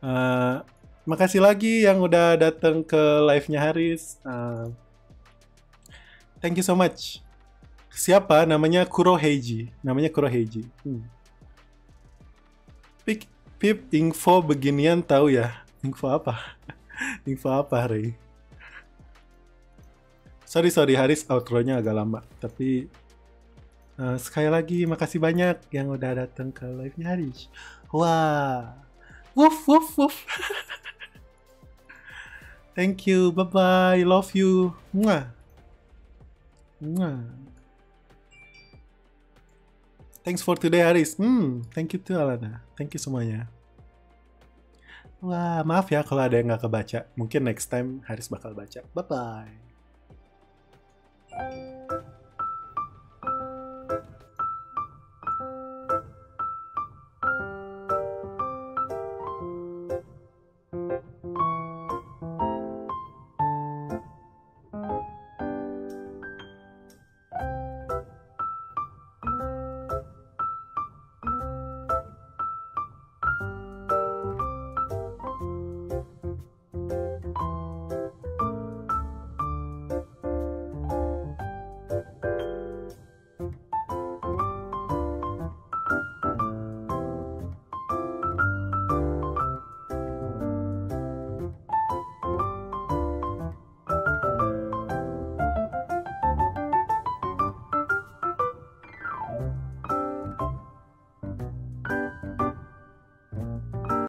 Uh, makasih lagi yang udah datang ke live-nya Haris. Uh, thank you so much. Siapa namanya Kuro Heiji? Namanya Kuro Heiji. Hmm. Pip, info beginian tahu ya? Info apa? [laughs] info apa, Rey? sorry sorry Haris outro agak lama tapi uh, sekali lagi makasih banyak yang udah datang ke live-nya Haris wah woof woof woof [laughs] thank you bye bye love you Mwah. Mwah. Thanks for today Haris. Hmm, thank you too Alana. Thank you semuanya. Wah, maaf ya kalau ada yang nggak kebaca. Mungkin next time Haris bakal baca. Bye-bye. Música